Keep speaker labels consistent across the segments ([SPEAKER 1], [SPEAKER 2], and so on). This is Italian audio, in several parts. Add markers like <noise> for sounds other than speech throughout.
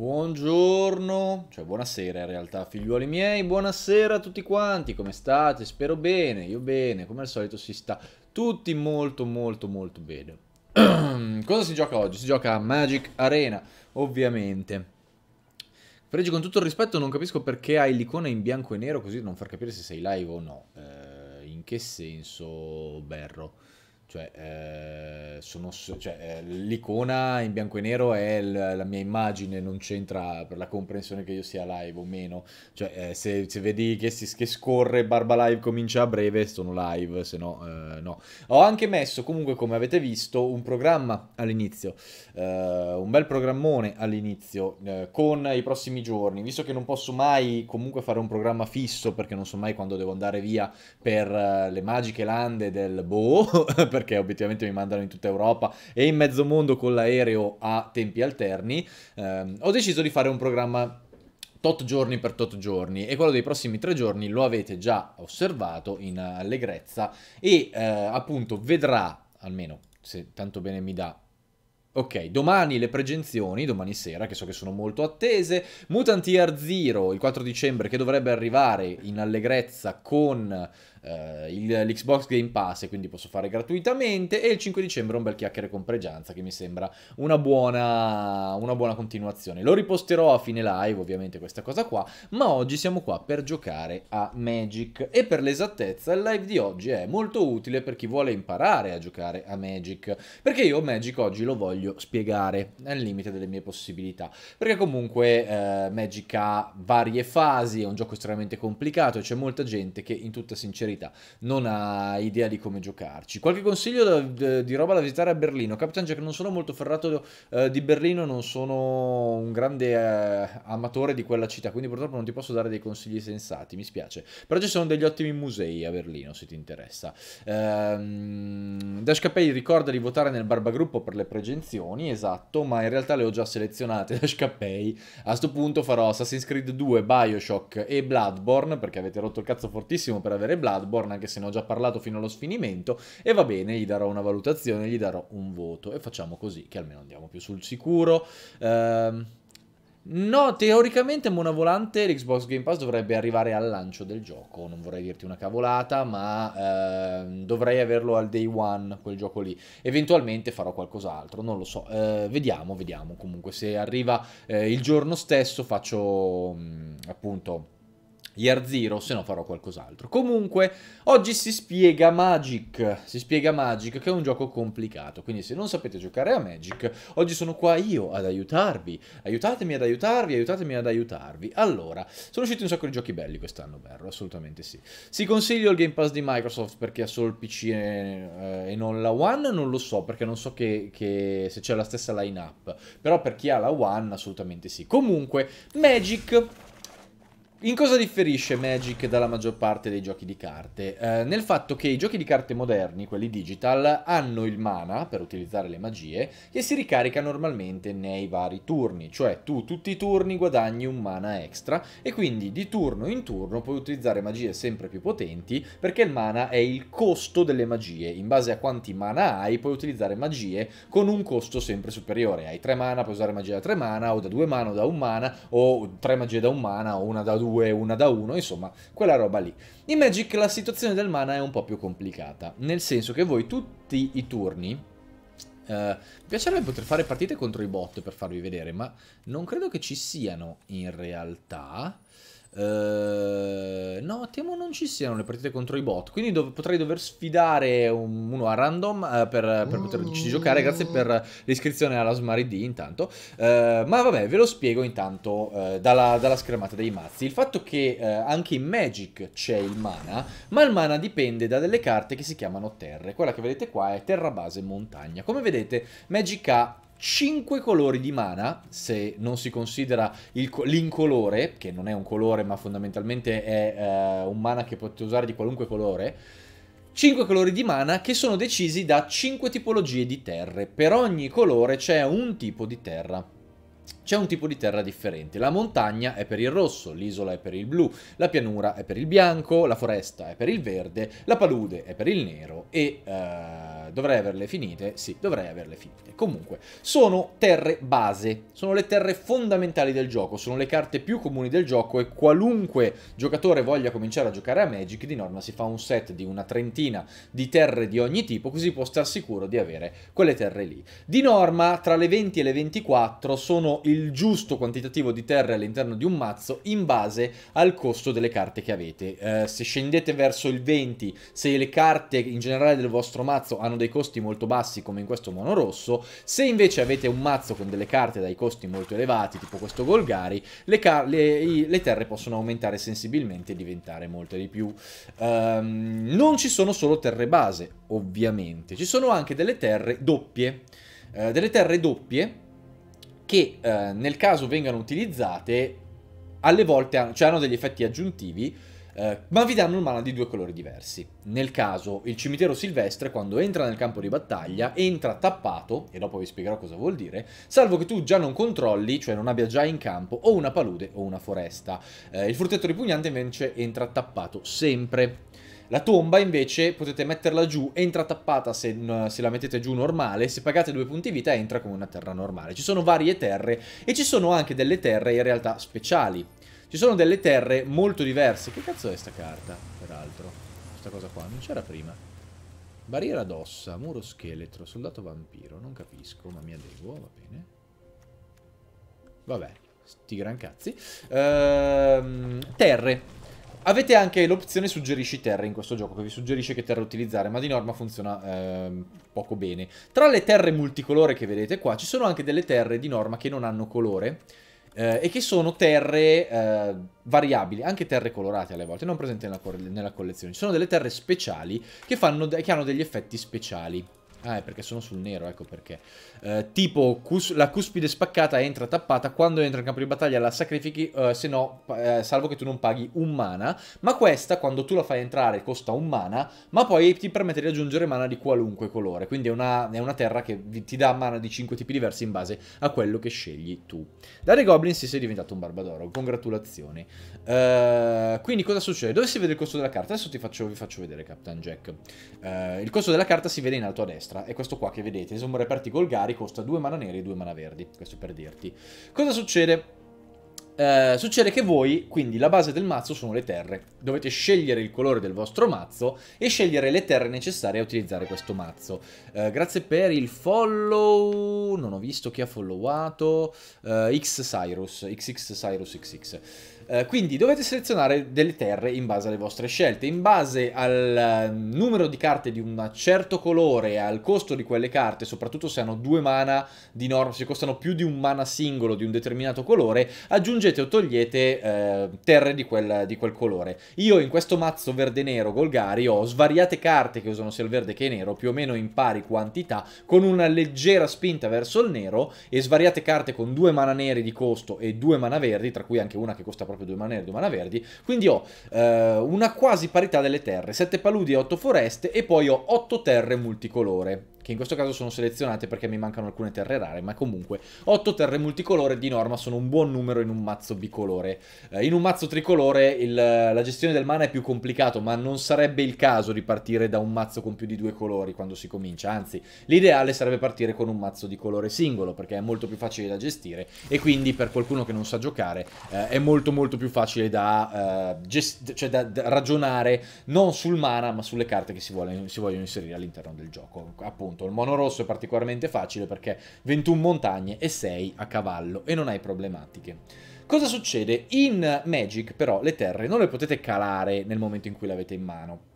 [SPEAKER 1] Buongiorno, cioè buonasera in realtà, figliuoli miei, buonasera a tutti quanti, come state? Spero bene, io bene, come al solito si sta tutti molto molto molto bene. <clears throat> Cosa si gioca oggi? Si gioca a Magic Arena, ovviamente. Fregi, con tutto il rispetto non capisco perché hai l'icona in bianco e nero così da non far capire se sei live o no. Eh, in che senso, Berro? Cioè, eh, sono, cioè, eh, l'icona in bianco e nero è l- la mia immagine, non c'entra per la comprensione che io sia live o meno. Cioè, eh, se, se, vedi che, si, che, scorre Barba Live comincia a breve, sono live, se no, eh, no. Ho anche messo, comunque, come avete visto, un programma all'inizio, eh, un bel programmone all'inizio, eh, con i prossimi giorni. Visto che non posso mai comunque fare un programma fisso, perché non so mai quando devo andare via per le magiche lande del boh, <laughs> perché obiettivamente mi mandano in tutta Europa e in mezzo mondo con l'aereo a tempi alterni, ehm, ho deciso di fare un programma tot giorni per tot giorni e quello dei prossimi tre giorni lo avete già osservato in allegrezza e eh, appunto vedrà, almeno se tanto bene mi dà, Ok, domani le pregenzioni, domani sera, che so che sono molto attese, Mutant Year Zero il 4 dicembre che dovrebbe arrivare in allegrezza con eh, il, l'Xbox Game Pass e quindi posso fare gratuitamente e il 5 dicembre un bel chiacchiere con Pregianza che mi sembra una buona, una buona continuazione. Lo riposterò a fine live ovviamente questa cosa qua, ma oggi siamo qua per giocare a Magic e per l'esattezza il live di oggi è molto utile per chi vuole imparare a giocare a Magic perché io Magic oggi lo voglio spiegare al limite delle mie possibilità perché comunque eh, Magic ha varie fasi, è un gioco estremamente complicato e c'è molta gente che in tutta sincerità verità, non ha idea di come giocarci. Qualche consiglio da, de, di roba da visitare a Berlino. Capitan Jack, non sono molto ferrato eh, di Berlino, non sono un grande eh, amatore di quella città, quindi purtroppo non ti posso dare dei consigli sensati, mi spiace. Però ci sono degli ottimi musei a Berlino, se ti interessa. Ehm, Dash Capelli ricorda di votare nel barbagruppo per le pregenzioni, esatto, ma in realtà le ho già selezionate, <laughs> Dash Capelli. A questo punto farò Assassin's Creed 2, Bioshock e Bloodborne, perché avete rotto il cazzo fortissimo per avere Bloodborne Bloodborne, anche se ne ho già parlato fino allo sfinimento, e va bene, gli darò una valutazione, gli darò un voto, e facciamo così, che almeno andiamo più sul sicuro. Ehm... No, teoricamente Mona Volante l'Xbox Game Pass dovrebbe arrivare al lancio del gioco, non vorrei dirti una cavolata, ma eh, dovrei averlo al day one quel gioco lì. Eventualmente farò qualcos'altro, non lo so. Eh, vediamo, vediamo. Comunque se arriva eh, il giorno stesso faccio mh, mm, appunto Year Zero, se no farò qualcos'altro. Comunque, oggi si spiega Magic, si spiega Magic che è un gioco complicato, quindi se non sapete giocare a Magic, oggi sono qua io ad aiutarvi, aiutatemi ad aiutarvi, aiutatemi ad aiutarvi. Allora, sono usciti un sacco di giochi belli quest'anno, Berro, assolutamente sì. Si consiglio il Game Pass di Microsoft perché ha solo il PC e, eh, eh, e, non la One, non lo so, perché non so che, che se c'è la stessa line-up, però per chi ha la One assolutamente sì. Comunque, Magic in cosa differisce Magic dalla maggior parte dei giochi di carte? Eh, nel fatto che i giochi di carte moderni, quelli digital, hanno il mana per utilizzare le magie che si ricarica normalmente nei vari turni, cioè tu tutti i turni guadagni un mana extra e quindi di turno in turno puoi utilizzare magie sempre più potenti perché il mana è il costo delle magie, in base a quanti mana hai puoi utilizzare magie con un costo sempre superiore, hai 3 mana puoi usare magie da 3 mana o da 2 mana o da 1 mana o 3 magie da 1 mana o una da 2 2, una da uno, insomma, quella roba lì. In Magic la situazione del mana è un po' più complicata, nel senso che voi tutti i turni, Uh, piacerebbe poter fare partite contro i bot per farvi vedere, ma non credo che ci siano in realtà. Eh, no, temo non ci siano le partite contro i bot. Quindi dov- potrei dover sfidare un- uno a random uh, per, per oh. poterci mm. giocare. Grazie per l'iscrizione alla Smart D intanto. Uh, ma vabbè, ve lo spiego intanto dalla, dalla, schermata dei mazzi. Il fatto che anche in Magic c'è il mana, ma il mana dipende da delle carte che si chiamano terre. Quella che vedete qua è terra base montagna. Come vedete, Magic ha 5 colori di mana, se non si considera l'incolore, che non è un colore ma fondamentalmente è eh, un mana che potete usare di qualunque colore, 5 colori di mana che sono decisi da 5 tipologie di terre. Per ogni colore c'è un tipo di terra. C'è un tipo di terra differente. La montagna è per il rosso, l'isola è per il blu, la pianura è per il bianco, la foresta è per il verde, la palude è per il nero e... Eh eh, dovrei averle finite, sì, dovrei averle finite. Comunque, sono terre base, sono le terre fondamentali del gioco, sono le carte più comuni del gioco e qualunque giocatore voglia cominciare a giocare a Magic, di norma si fa un set di una trentina di terre di ogni tipo, così può star sicuro di avere quelle terre lì. Di norma, tra le 20 e le 24 sono il giusto quantitativo di terre all'interno di un mazzo in base al costo delle carte che avete. Eh, se scendete verso il 20, se le carte in generale del vostro mazzo hanno dei costi molto bassi come in questo mono rosso, se invece avete un mazzo con delle carte dai costi molto elevati, tipo questo Golgari, le, le, i, le terre possono aumentare sensibilmente e diventare molte di più. Um, non ci sono solo terre base, ovviamente, ci sono anche delle terre doppie. Uh, delle terre doppie che uh, nel caso vengano utilizzate alle volte hanno, cioè hanno degli effetti aggiuntivi eh, ma vi danno un mana di due colori diversi. Nel caso, il cimitero silvestre, quando entra nel campo di battaglia, entra tappato, e dopo vi spiegherò cosa vuol dire, salvo che tu già non controlli, cioè non abbia già in campo o una palude o una foresta. Eh, il fruttetto ripugnante invece entra tappato sempre. La tomba invece potete metterla giù, entra tappata se, se, la mettete giù normale, se pagate due punti vita entra come una terra normale. Ci sono varie terre e ci sono anche delle terre in realtà speciali. Ci sono delle terre molto diverse. Che cazzo è sta carta, peraltro? Questa cosa qua, non c'era prima. Barriera d'ossa, muro scheletro, soldato vampiro. Non capisco, ma mi adeguo, va bene. Vabbè, sti gran cazzi. Ehm, terre. Avete anche l'opzione suggerisci terre in questo gioco, che vi suggerisce che terra utilizzare, ma di norma funziona ehm, poco bene. Tra le terre multicolore che vedete qua, ci sono anche delle terre di norma che non hanno colore eh, e che sono terre eh, variabili, anche terre colorate alle volte, non presenti nella, nella collezione. Ci sono delle terre speciali che, fanno, che hanno degli effetti speciali. Ah, è perché sono sul nero, ecco perché. Eh, tipo, cus la cuspide spaccata entra tappata, quando entra in campo di battaglia la sacrifichi, eh, se no, eh, salvo che tu non paghi un mana, ma questa, quando tu la fai entrare, costa un mana, ma poi ti permette di aggiungere mana di qualunque colore, quindi è una, è una terra che ti dà mana di 5 tipi diversi in base a quello che scegli tu. Dare Goblin si sei diventato un Barbadoro, congratulazioni. Eh, quindi cosa succede? Dove si vede il costo della carta? Adesso faccio, vi faccio vedere, Captain Jack. Eh, il costo della carta si vede in alto a destra destra. E questo qua che vedete, se reperti aperti Golgari costa due mana neri e due mana verdi, questo per dirti. Cosa succede? Eh, succede che voi, quindi la base del mazzo sono le terre. Dovete scegliere il colore del vostro mazzo e scegliere le terre necessarie a utilizzare questo mazzo. Eh, grazie per il follow, non ho visto chi ha followato, eh, X Cyrus, XX Cyrus XX. Eh, quindi dovete selezionare delle terre in base alle vostre scelte, in base al eh, numero di carte di un certo colore, e al costo di quelle carte, soprattutto se hanno due mana di norma, se costano più di un mana singolo di un determinato colore, aggiungete o togliete eh, terre di quel, di quel colore. Io in questo mazzo verde-nero Golgari ho svariate carte che usano sia il verde che il nero, più o meno in pari quantità, con una leggera spinta verso il nero e svariate carte con due mana neri di costo e due mana verdi, tra cui anche una che costa proprio proprio due mana nere due mana verdi, quindi ho eh, una quasi parità delle terre, sette paludi e 8 foreste e poi ho 8 terre multicolore che in questo caso sono selezionate perché mi mancano alcune terre rare, ma comunque 8 terre multicolore di norma sono un buon numero in un mazzo bicolore. Eh, in un mazzo tricolore il, la gestione del mana è più complicato, ma non sarebbe il caso di partire da un mazzo con più di due colori quando si comincia, anzi l'ideale sarebbe partire con un mazzo di colore singolo perché è molto più facile da gestire e quindi per qualcuno che non sa giocare eh, è molto molto più facile da, eh, cioè da, da ragionare non sul mana ma sulle carte che si, vuole, si vogliono inserire all'interno del gioco, appunto punto. Il mono rosso è particolarmente facile perché 21 montagne e 6 a cavallo e non hai problematiche. Cosa succede? In Magic però le terre non le potete calare nel momento in cui le avete in mano.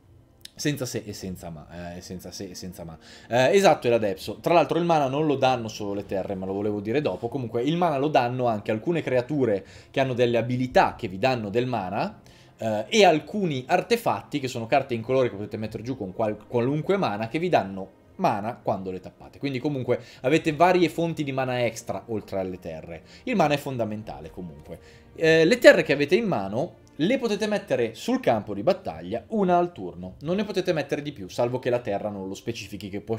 [SPEAKER 1] Senza se e senza ma, eh, senza se e senza ma. Eh, esatto, è l'Adepso. Tra l'altro il mana non lo danno solo le terre, ma lo volevo dire dopo. Comunque il mana lo danno anche alcune creature che hanno delle abilità che vi danno del mana, Uh, e alcuni artefatti che sono carte in colore che potete mettere giù con qual qualunque mana che vi danno mana quando le tappate. Quindi comunque avete varie fonti di mana extra oltre alle terre. Il mana è fondamentale comunque. Eh, le terre che avete in mano le potete mettere sul campo di battaglia una al turno. Non ne potete mettere di più, salvo che la terra non lo specifichi che può,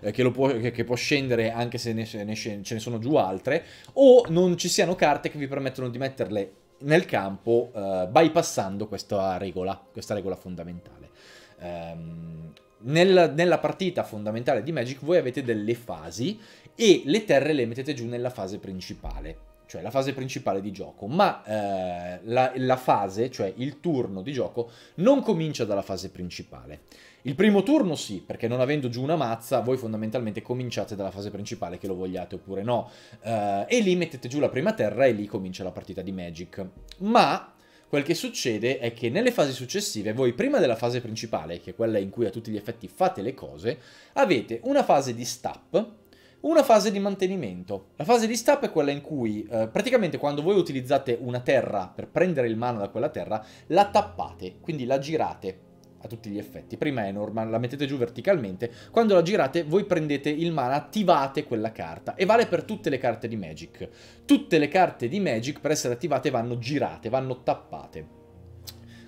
[SPEAKER 1] eh, che lo può, che può scendere anche se ne, ne, ce ne sono giù altre, o non ci siano carte che vi permettono di metterle nel campo eh, bypassando questa regola, questa regola fondamentale. Um, nel, nella partita fondamentale di Magic voi avete delle fasi e le terre le mettete giù nella fase principale cioè la fase principale di gioco, ma eh, la, la, fase, cioè il turno di gioco, non comincia dalla fase principale. Il primo turno sì, perché non avendo giù una mazza, voi fondamentalmente cominciate dalla fase principale, che lo vogliate oppure no, eh, e lì mettete giù la prima terra e lì comincia la partita di Magic. Ma Quel che succede è che nelle fasi successive voi prima della fase principale, che è quella in cui a tutti gli effetti fate le cose, avete una fase di stop, una fase di mantenimento. La fase di stop è quella in cui eh, praticamente quando voi utilizzate una terra per prendere il mano da quella terra, la tappate, quindi la girate a tutti gli effetti. Prima è Norman, la mettete giù verticalmente, quando la girate voi prendete il mana, attivate quella carta e vale per tutte le carte di Magic. Tutte le carte di Magic per essere attivate vanno girate, vanno tappate.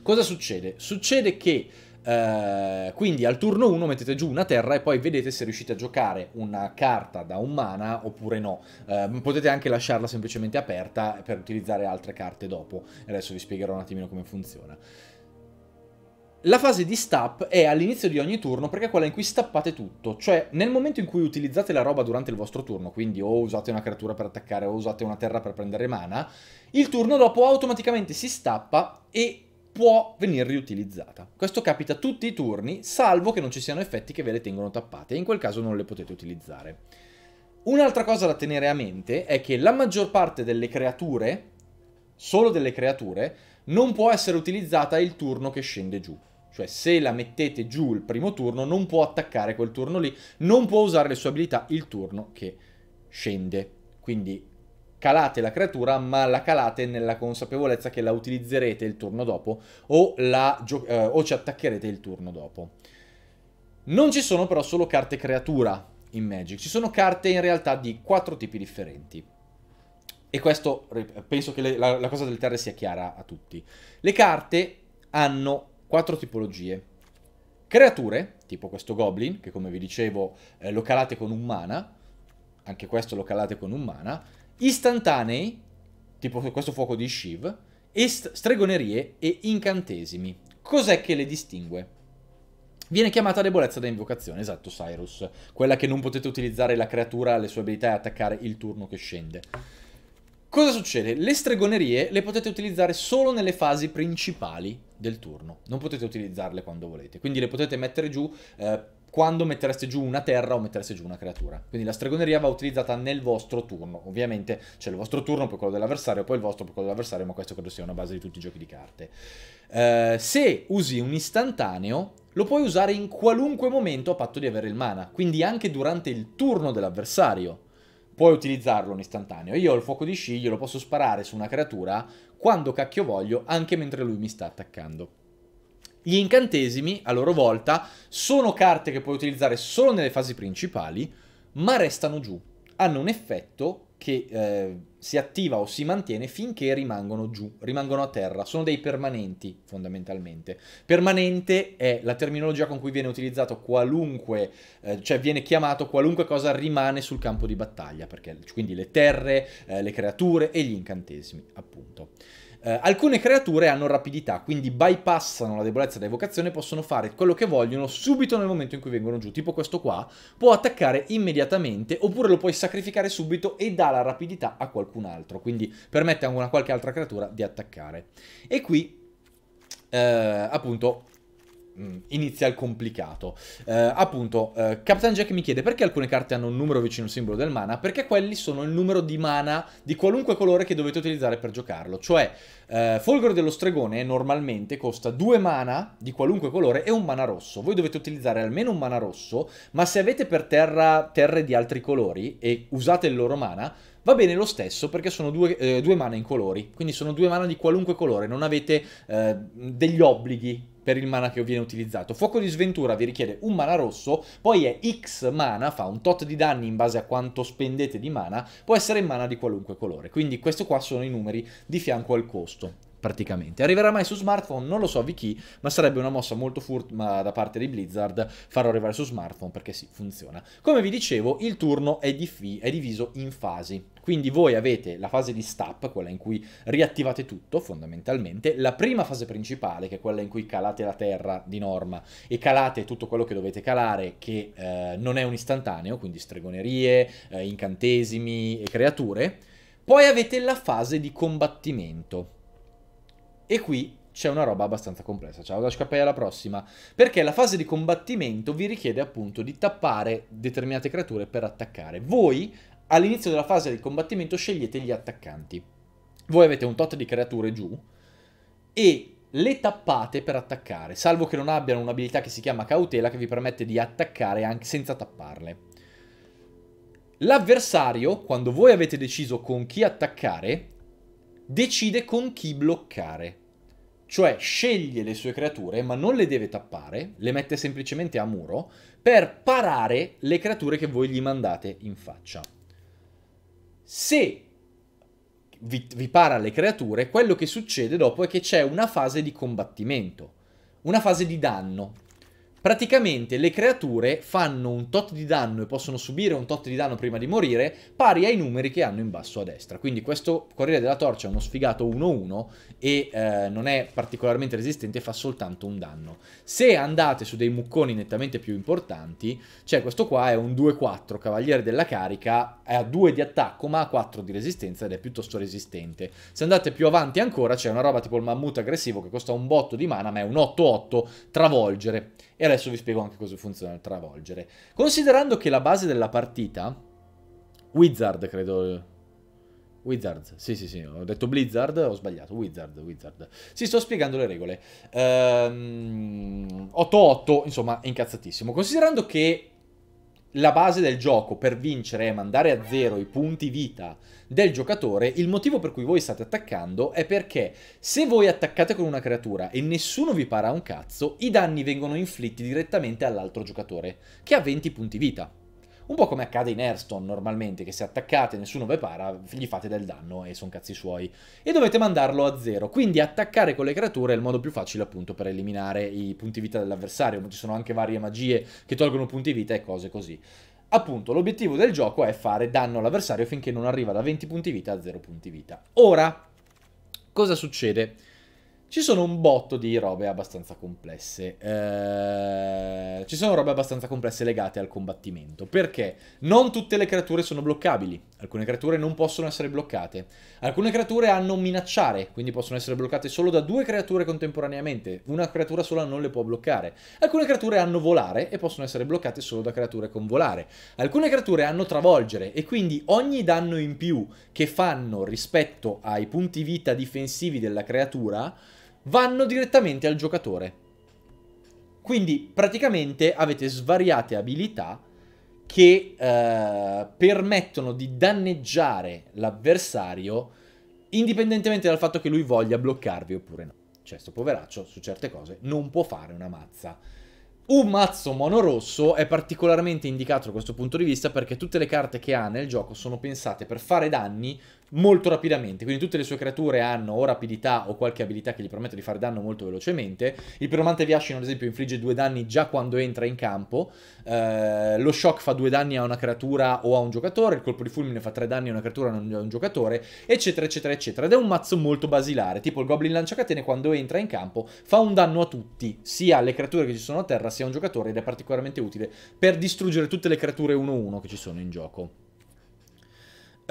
[SPEAKER 1] Cosa succede? Succede che Uh, quindi al turno 1 mettete giù una terra e poi vedete se riuscite a giocare una carta da un mana oppure no. Uh, potete anche lasciarla semplicemente aperta per utilizzare altre carte dopo. Adesso vi spiegherò un attimino come funziona. La fase di stap è all'inizio di ogni turno perché è quella in cui stappate tutto, cioè nel momento in cui utilizzate la roba durante il vostro turno, quindi o usate una creatura per attaccare o usate una terra per prendere mana, il turno dopo automaticamente si stappa e può venire riutilizzata. Questo capita tutti i turni, salvo che non ci siano effetti che ve le tengono tappate, e in quel caso non le potete utilizzare. Un'altra cosa da tenere a mente è che la maggior parte delle creature, solo delle creature, non può essere utilizzata il turno che scende giù. Cioè se la mettete giù il primo turno non può attaccare quel turno lì, non può usare le sue abilità il turno che scende. Quindi calate la creatura, ma la calate nella consapevolezza che la utilizzerete il turno dopo o, eh, o ci attaccherete il turno dopo. Non ci sono però solo carte creatura in Magic, ci sono carte in realtà di quattro tipi differenti. E questo penso che le, la, la cosa del terra sia chiara a tutti. Le carte hanno quattro tipologie. Creature, tipo questo goblin, che come vi dicevo eh, lo calate con un mana, anche questo lo calate con un mana, istantanei, tipo questo fuoco di Shiv, e stregonerie e incantesimi. Cos'è che le distingue? Viene chiamata debolezza da invocazione, esatto Cyrus, quella che non potete utilizzare la creatura, le sue abilità e attaccare il turno che scende. Cosa succede? Le stregonerie le potete utilizzare solo nelle fasi principali del turno, non potete utilizzarle quando volete, quindi le potete mettere giù eh, quando mettereste giù una terra o mettereste giù una creatura. Quindi la stregoneria va utilizzata nel vostro turno. Ovviamente c'è il vostro turno, poi quello dell'avversario, poi il vostro, poi quello dell'avversario, ma questo credo sia una base di tutti i giochi di carte. Eh, se usi un istantaneo, lo puoi usare in qualunque momento a patto di avere il mana, quindi anche durante il turno dell'avversario puoi utilizzarlo un istantaneo. Io ho il fuoco di sciglio, lo posso sparare su una creatura quando cacchio voglio, anche mentre lui mi sta attaccando. Gli incantesimi, a loro volta, sono carte che puoi utilizzare solo nelle fasi principali, ma restano giù. Hanno un effetto che eh, si attiva o si mantiene finché rimangono giù, rimangono a terra, sono dei permanenti fondamentalmente. Permanente è la terminologia con cui viene utilizzato qualunque, eh, cioè viene chiamato qualunque cosa rimane sul campo di battaglia, perché, quindi le terre, eh, le creature e gli incantesimi, appunto. Eh, alcune creature hanno rapidità, quindi bypassano la debolezza da evocazione, possono fare quello che vogliono subito nel momento in cui vengono giù. Tipo questo qua, può attaccare immediatamente, oppure lo puoi sacrificare subito e dà la rapidità a qualcun altro, quindi permette a una qualche altra creatura di attaccare. E qui, eh, appunto, Mm, inizia il complicato. Eh, appunto, eh, Captain Jack mi chiede perché alcune carte hanno un numero vicino al simbolo del mana? Perché quelli sono il numero di mana di qualunque colore che dovete utilizzare per giocarlo. Cioè, eh, Folgore dello Stregone normalmente costa due mana di qualunque colore e un mana rosso. Voi dovete utilizzare almeno un mana rosso, ma se avete per terra terre di altri colori e usate il loro mana, Va bene lo stesso perché sono due, eh, due mana in colori, quindi sono due mana di qualunque colore, non avete eh, degli obblighi per il mana che viene utilizzato. Fuoco di sventura vi richiede un mana rosso, poi è X mana, fa un tot di danni in base a quanto spendete di mana, può essere in mana di qualunque colore. Quindi questi qua sono i numeri di fianco al costo praticamente. Arriverà mai su smartphone? Non lo so di chi, ma sarebbe una mossa molto furta da parte di Blizzard farlo arrivare su smartphone perché sì, funziona. Come vi dicevo, il turno è, è diviso in fasi. Quindi voi avete la fase di stop, quella in cui riattivate tutto fondamentalmente, la prima fase principale, che è quella in cui calate la terra di norma e calate tutto quello che dovete calare, che eh, non è un istantaneo, quindi stregonerie, eh, incantesimi e creature. Poi avete la fase di combattimento e qui c'è una roba abbastanza complessa. Ciao da Scappei alla prossima. Perché la fase di combattimento vi richiede appunto di tappare determinate creature per attaccare. Voi all'inizio della fase di combattimento scegliete gli attaccanti. Voi avete un tot di creature giù e le tappate per attaccare, salvo che non abbiano un'abilità che si chiama cautela che vi permette di attaccare anche senza tapparle. L'avversario, quando voi avete deciso con chi attaccare, decide con chi bloccare cioè sceglie le sue creature ma non le deve tappare, le mette semplicemente a muro per parare le creature che voi gli mandate in faccia. Se vi, vi para le creature, quello che succede dopo è che c'è una fase di combattimento, una fase di danno, Praticamente le creature fanno un tot di danno e possono subire un tot di danno prima di morire pari ai numeri che hanno in basso a destra. Quindi questo Corriere della Torcia è uno sfigato 1-1 e eh, non è particolarmente resistente, fa soltanto un danno. Se andate su dei mucconi nettamente più importanti, cioè questo qua è un 2-4 Cavaliere della Carica, è a 2 di attacco ma ha 4 di resistenza ed è piuttosto resistente. Se andate più avanti ancora c'è una roba tipo il mammut aggressivo che costa un botto di mana ma è un 8-8 travolgere. E adesso vi spiego anche cosa funziona il travolgere. Considerando che la base della partita, Wizard credo... Wizard, sì sì sì, ho detto Blizzard, ho sbagliato, Wizard, Wizard. Sì, sto spiegando le regole. Ehm, 8-8, insomma, è incazzatissimo. Considerando che la base del gioco per vincere è mandare a zero i punti vita del giocatore, il motivo per cui voi state attaccando è perché se voi attaccate con una creatura e nessuno vi para un cazzo, i danni vengono inflitti direttamente all'altro giocatore, che ha 20 punti vita. Un po' come accade in Airstone normalmente, che se attaccate e nessuno vi para, gli fate del danno e sono cazzi suoi. E dovete mandarlo a zero. Quindi attaccare con le creature è il modo più facile appunto per eliminare i punti vita dell'avversario. Ci sono anche varie magie che tolgono punti vita e cose così appunto l'obiettivo del gioco è fare danno all'avversario finché non arriva da 20 punti vita a 0 punti vita. Ora, cosa succede? Ci sono un botto di robe abbastanza complesse. Eh, ci sono robe abbastanza complesse legate al combattimento. Perché non tutte le creature sono bloccabili. Alcune creature non possono essere bloccate. Alcune creature hanno minacciare, quindi possono essere bloccate solo da due creature contemporaneamente. Una creatura sola non le può bloccare. Alcune creature hanno volare e possono essere bloccate solo da creature con volare. Alcune creature hanno travolgere e quindi ogni danno in più che fanno rispetto ai punti vita difensivi della creatura vanno direttamente al giocatore. Quindi praticamente avete svariate abilità che eh, permettono di danneggiare l'avversario indipendentemente dal fatto che lui voglia bloccarvi oppure no. Cioè, sto poveraccio su certe cose non può fare una mazza. Un mazzo monorosso è particolarmente indicato da questo punto di vista perché tutte le carte che ha nel gioco sono pensate per fare danni molto rapidamente, quindi tutte le sue creature hanno o rapidità o qualche abilità che gli permette di fare danno molto velocemente. Il piromante Viashin, ad esempio, infligge due danni già quando entra in campo. Eh, lo shock fa due danni a una creatura o a un giocatore, il colpo di fulmine fa tre danni a una creatura o a un giocatore, eccetera, eccetera, eccetera. Ed è un mazzo molto basilare, tipo il Goblin Lanciacatene quando entra in campo fa un danno a tutti, sia alle creature che ci sono a terra sia a un giocatore ed è particolarmente utile per distruggere tutte le creature 1-1 che ci sono in gioco.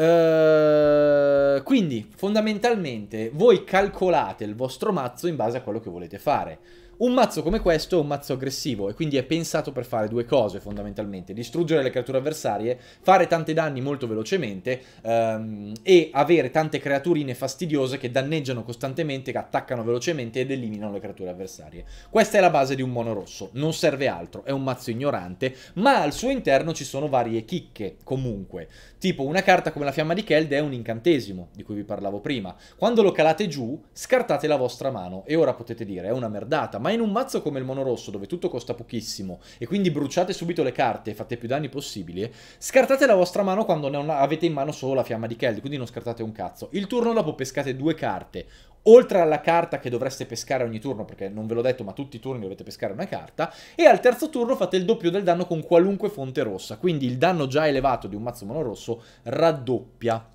[SPEAKER 1] Eh, quindi fondamentalmente voi calcolate il vostro mazzo in base a quello che volete fare. Un mazzo come questo è un mazzo aggressivo e quindi è pensato per fare due cose fondamentalmente, distruggere le creature avversarie, fare tanti danni molto velocemente um, e avere tante creaturine fastidiose che danneggiano costantemente, che attaccano velocemente ed eliminano le creature avversarie. Questa è la base di un mono rosso, non serve altro, è un mazzo ignorante, ma al suo interno ci sono varie chicche comunque, tipo una carta come la fiamma di Keld è un incantesimo di cui vi parlavo prima. Quando lo calate giù, scartate la vostra mano e ora potete dire è una merdata, ma ma in un mazzo come il monorosso, dove tutto costa pochissimo, e quindi bruciate subito le carte e fate più danni possibile, scartate la vostra mano quando avete in mano solo la fiamma di Keld, quindi non scartate un cazzo. Il turno dopo pescate due carte, oltre alla carta che dovreste pescare ogni turno, perché non ve l'ho detto, ma tutti i turni dovete pescare una carta, e al terzo turno fate il doppio del danno con qualunque fonte rossa, quindi il danno già elevato di un mazzo monorosso raddoppia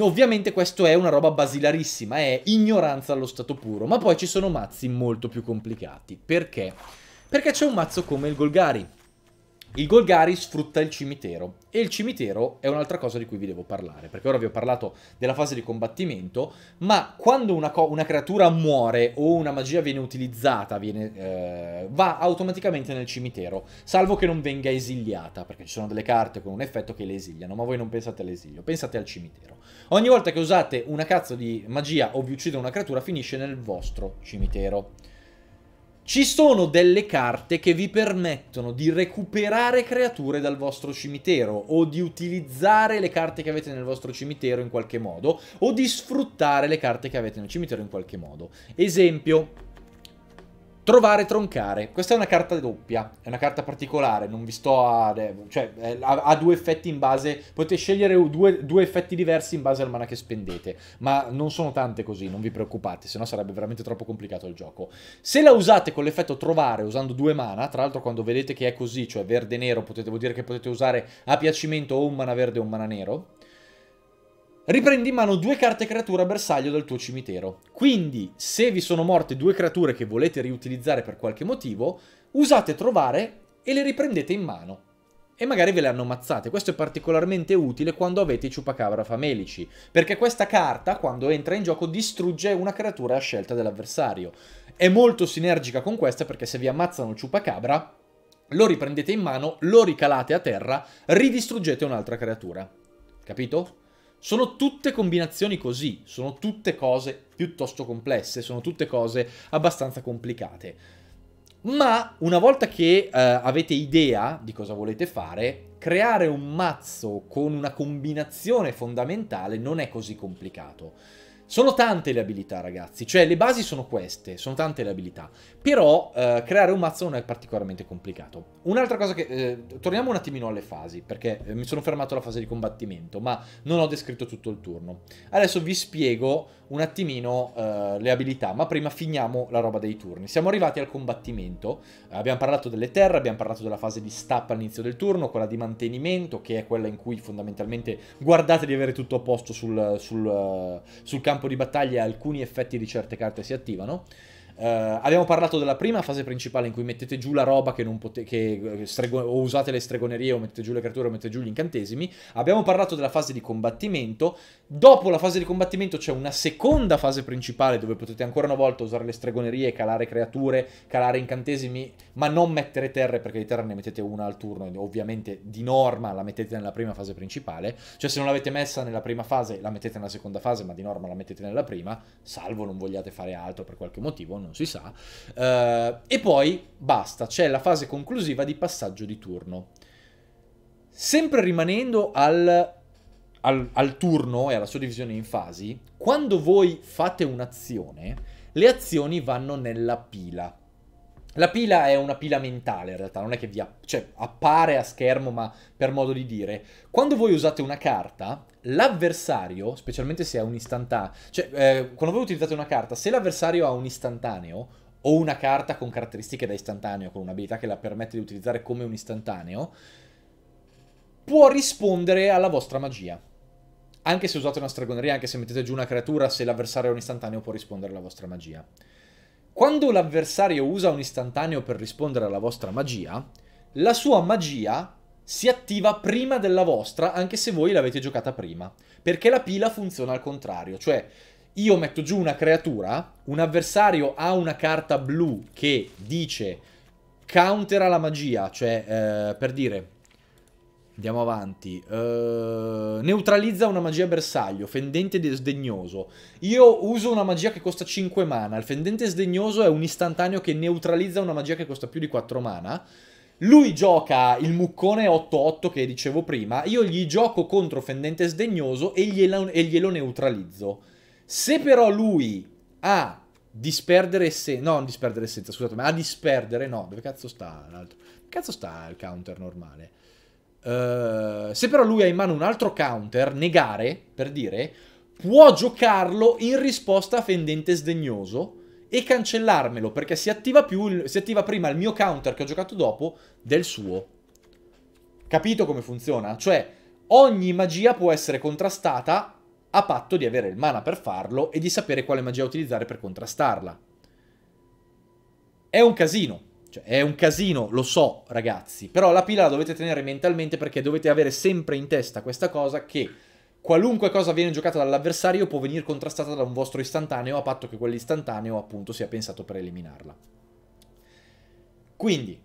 [SPEAKER 1] Ovviamente questo è una roba basilarissima, è ignoranza allo stato puro, ma poi ci sono mazzi molto più complicati. Perché? Perché c'è un mazzo come il Golgari, il Golgari sfrutta il cimitero e il cimitero è un'altra cosa di cui vi devo parlare, perché ora vi ho parlato della fase di combattimento, ma quando una, una creatura muore o una magia viene utilizzata, viene, eh, va automaticamente nel cimitero, salvo che non venga esiliata, perché ci sono delle carte con un effetto che le esiliano, ma voi non pensate all'esilio, pensate al cimitero. Ogni volta che usate una cazzo di magia o vi uccide una creatura finisce nel vostro cimitero. Ci sono delle carte che vi permettono di recuperare creature dal vostro cimitero o di utilizzare le carte che avete nel vostro cimitero in qualche modo o di sfruttare le carte che avete nel cimitero in qualche modo. Esempio, Trovare troncare. Questa è una carta doppia, è una carta particolare, non vi sto a... Eh, cioè ha, due effetti in base... potete scegliere due, due, effetti diversi in base al mana che spendete, ma non sono tante così, non vi preoccupate, sennò sarebbe veramente troppo complicato il gioco. Se la usate con l'effetto trovare usando due mana, tra l'altro quando vedete che è così, cioè verde-nero, potete vuol dire che potete usare a piacimento o un mana verde o un mana nero, Riprendi in mano due carte creatura bersaglio del tuo cimitero. Quindi, se vi sono morte due creature che volete riutilizzare per qualche motivo, usate trovare e le riprendete in mano. E magari ve le hanno ammazzate. Questo è particolarmente utile quando avete i ciupacabra famelici, perché questa carta, quando entra in gioco, distrugge una creatura a scelta dell'avversario. È molto sinergica con questa perché se vi ammazzano il ciupacabra, lo riprendete in mano, lo ricalate a terra, ridistruggete un'altra creatura. Capito? Sono tutte combinazioni così, sono tutte cose piuttosto complesse, sono tutte cose abbastanza complicate. Ma una volta che eh, avete idea di cosa volete fare, creare un mazzo con una combinazione fondamentale non è così complicato. Sono tante le abilità, ragazzi, cioè le basi sono queste, sono tante le abilità, però eh, creare un mazzo non è particolarmente complicato. Un'altra cosa che... Eh, torniamo un attimino alle fasi, perché eh, mi sono fermato alla fase di combattimento, ma non ho descritto tutto il turno. Adesso vi spiego un attimino eh, le abilità, ma prima finiamo la roba dei turni. Siamo arrivati al combattimento, eh, abbiamo parlato delle terre, abbiamo parlato della fase di stap all'inizio del turno, quella di mantenimento, che è quella in cui fondamentalmente guardate di avere tutto a posto sul, sul, eh, sul campo di battaglia e alcuni effetti di certe carte si attivano. Uh, abbiamo parlato della prima fase principale in cui mettete giù la roba che non potete, che eh, strego- o usate le stregonerie o mettete giù le creature o mettete giù gli incantesimi. Abbiamo parlato della fase di combattimento. Dopo la fase di combattimento c'è una seconda fase principale dove potete ancora una volta usare le stregonerie, calare creature, calare incantesimi, ma non mettere terre perché di terra ne mettete una al turno. Ovviamente di norma la mettete nella prima fase principale. Cioè se non l'avete messa nella prima fase la mettete nella seconda fase, ma di norma la mettete nella prima, salvo non vogliate fare altro per qualche motivo non si sa. Uh, e poi basta, c'è la fase conclusiva di passaggio di turno. Sempre rimanendo al, al, al turno e alla sua divisione in fasi, quando voi fate un'azione, le azioni vanno nella pila. La pila è una pila mentale in realtà, non è che vi app- cioè, appare a schermo, ma per modo di dire. Quando voi usate una carta, l'avversario, specialmente se ha un istantaneo, cioè eh, quando voi utilizzate una carta, se l'avversario ha un istantaneo o una carta con caratteristiche da istantaneo, con un'abilità che la permette di utilizzare come un istantaneo, può rispondere alla vostra magia. Anche se usate una stregoneria, anche se mettete giù una creatura, se l'avversario ha un istantaneo può rispondere alla vostra magia. Quando l'avversario usa un istantaneo per rispondere alla vostra magia, la sua magia si attiva prima della vostra, anche se voi l'avete giocata prima. Perché la pila funziona al contrario, cioè io metto giù una creatura, un avversario ha una carta blu che dice counter alla magia, cioè eh, per dire Andiamo avanti. Uh, neutralizza una magia bersaglio, fendente sdegnoso. Io uso una magia che costa 5 mana. Il fendente sdegnoso è un istantaneo che neutralizza una magia che costa più di 4 mana. Lui gioca il muccone 8-8 che dicevo prima, io gli gioco contro Fendente sdegnoso e glielo, e glielo neutralizzo. Se però lui ha disperdere essenza, no, non disperdere essenza, scusate, ma a disperdere, no, dove cazzo sta l'altro? cazzo sta il counter normale? Uh, se però lui ha in mano un altro counter, negare, per dire, può giocarlo in risposta a fendente sdegnoso e cancellarmelo perché si attiva, più, si attiva prima il mio counter che ho giocato dopo del suo. Capito come funziona? Cioè, ogni magia può essere contrastata a patto di avere il mana per farlo e di sapere quale magia utilizzare per contrastarla. È un casino. Cioè, è un casino, lo so, ragazzi. Però la pila la dovete tenere mentalmente perché dovete avere sempre in testa questa cosa che qualunque cosa viene giocata dall'avversario può venire contrastata da un vostro istantaneo a patto che quell'istantaneo appunto sia pensato per eliminarla. Quindi,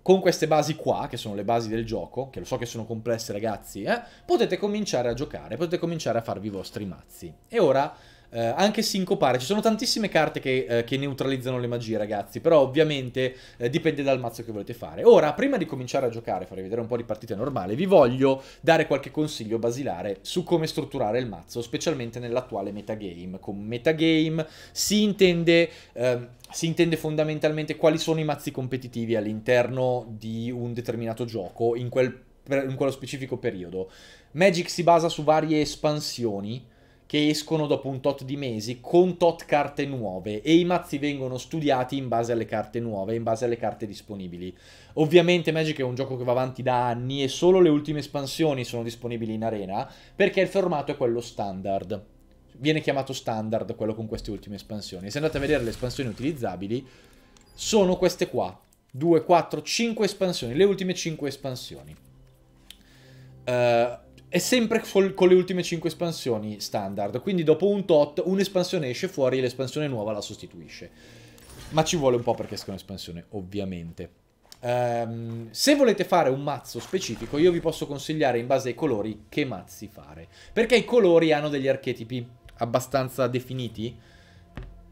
[SPEAKER 1] con queste basi qua, che sono le basi del gioco, che lo so che sono complesse ragazzi, eh, potete cominciare a giocare, potete cominciare a farvi i vostri mazzi. E ora eh, anche sincopare. Ci sono tantissime carte che, eh, che neutralizzano le magie, ragazzi. Però ovviamente eh, dipende dal mazzo che volete fare. Ora, prima di cominciare a giocare, farvi vedere un po' di partita normale, vi voglio dare qualche consiglio basilare su come strutturare il mazzo, specialmente nell'attuale metagame. Con metagame si intende, ehm, si intende fondamentalmente quali sono i mazzi competitivi all'interno di un determinato gioco in, quel, in quello specifico periodo. Magic si basa su varie espansioni che escono dopo un tot di mesi con tot carte nuove e i mazzi vengono studiati in base alle carte nuove, in base alle carte disponibili. Ovviamente Magic è un gioco che va avanti da anni e solo le ultime espansioni sono disponibili in arena perché il formato è quello standard. Viene chiamato standard quello con queste ultime espansioni. Se andate a vedere le espansioni utilizzabili, sono queste qua. 2, 4, 5 espansioni, le ultime 5 espansioni. Uh, è sempre con le ultime 5 espansioni standard, quindi dopo un tot un'espansione esce fuori e l'espansione nuova la sostituisce. Ma ci vuole un po' perché esca un'espansione, ovviamente. Um, se volete fare un mazzo specifico, io vi posso consigliare in base ai colori che mazzi fare. Perché i colori hanno degli archetipi abbastanza definiti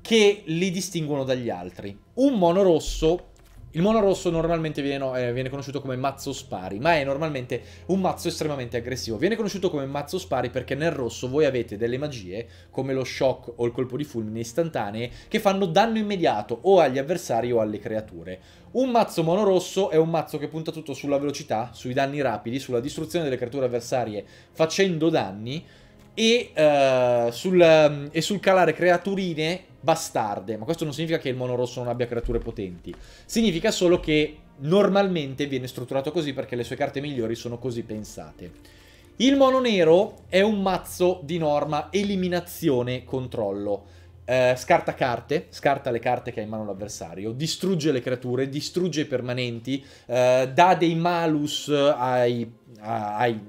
[SPEAKER 1] che li distinguono dagli altri. Un mono rosso il mono rosso normalmente viene, no, eh, viene, conosciuto come mazzo spari, ma è normalmente un mazzo estremamente aggressivo. Viene conosciuto come mazzo spari perché nel rosso voi avete delle magie, come lo shock o il colpo di fulmine istantanee, che fanno danno immediato o agli avversari o alle creature. Un mazzo mono rosso è un mazzo che punta tutto sulla velocità, sui danni rapidi, sulla distruzione delle creature avversarie facendo danni, e, uh, sul, um, e sul calare creaturine bastarde, ma questo non significa che il mono rosso non abbia creature potenti, significa solo che normalmente viene strutturato così perché le sue carte migliori sono così pensate. Il mono nero è un mazzo di norma eliminazione controllo. Eh, scarta carte, scarta le carte che ha in mano l'avversario, distrugge le creature, distrugge i permanenti, eh, dà dei malus ai, ai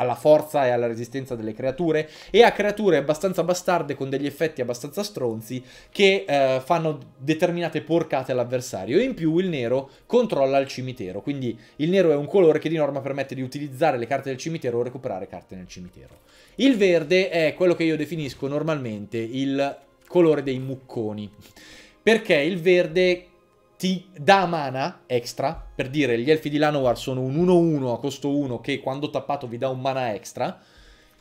[SPEAKER 1] alla forza e alla resistenza delle creature e a creature abbastanza bastarde con degli effetti abbastanza stronzi che eh, fanno determinate porcate all'avversario. E in più il nero controlla il cimitero, quindi il nero è un colore che di norma permette di utilizzare le carte del cimitero o recuperare carte nel cimitero. Il verde è quello che io definisco normalmente il colore dei mucconi. Perché il verde ti dà mana extra, per dire gli elfi di Lanowar sono un 1-1 a costo 1 che quando tappato vi dà un mana extra,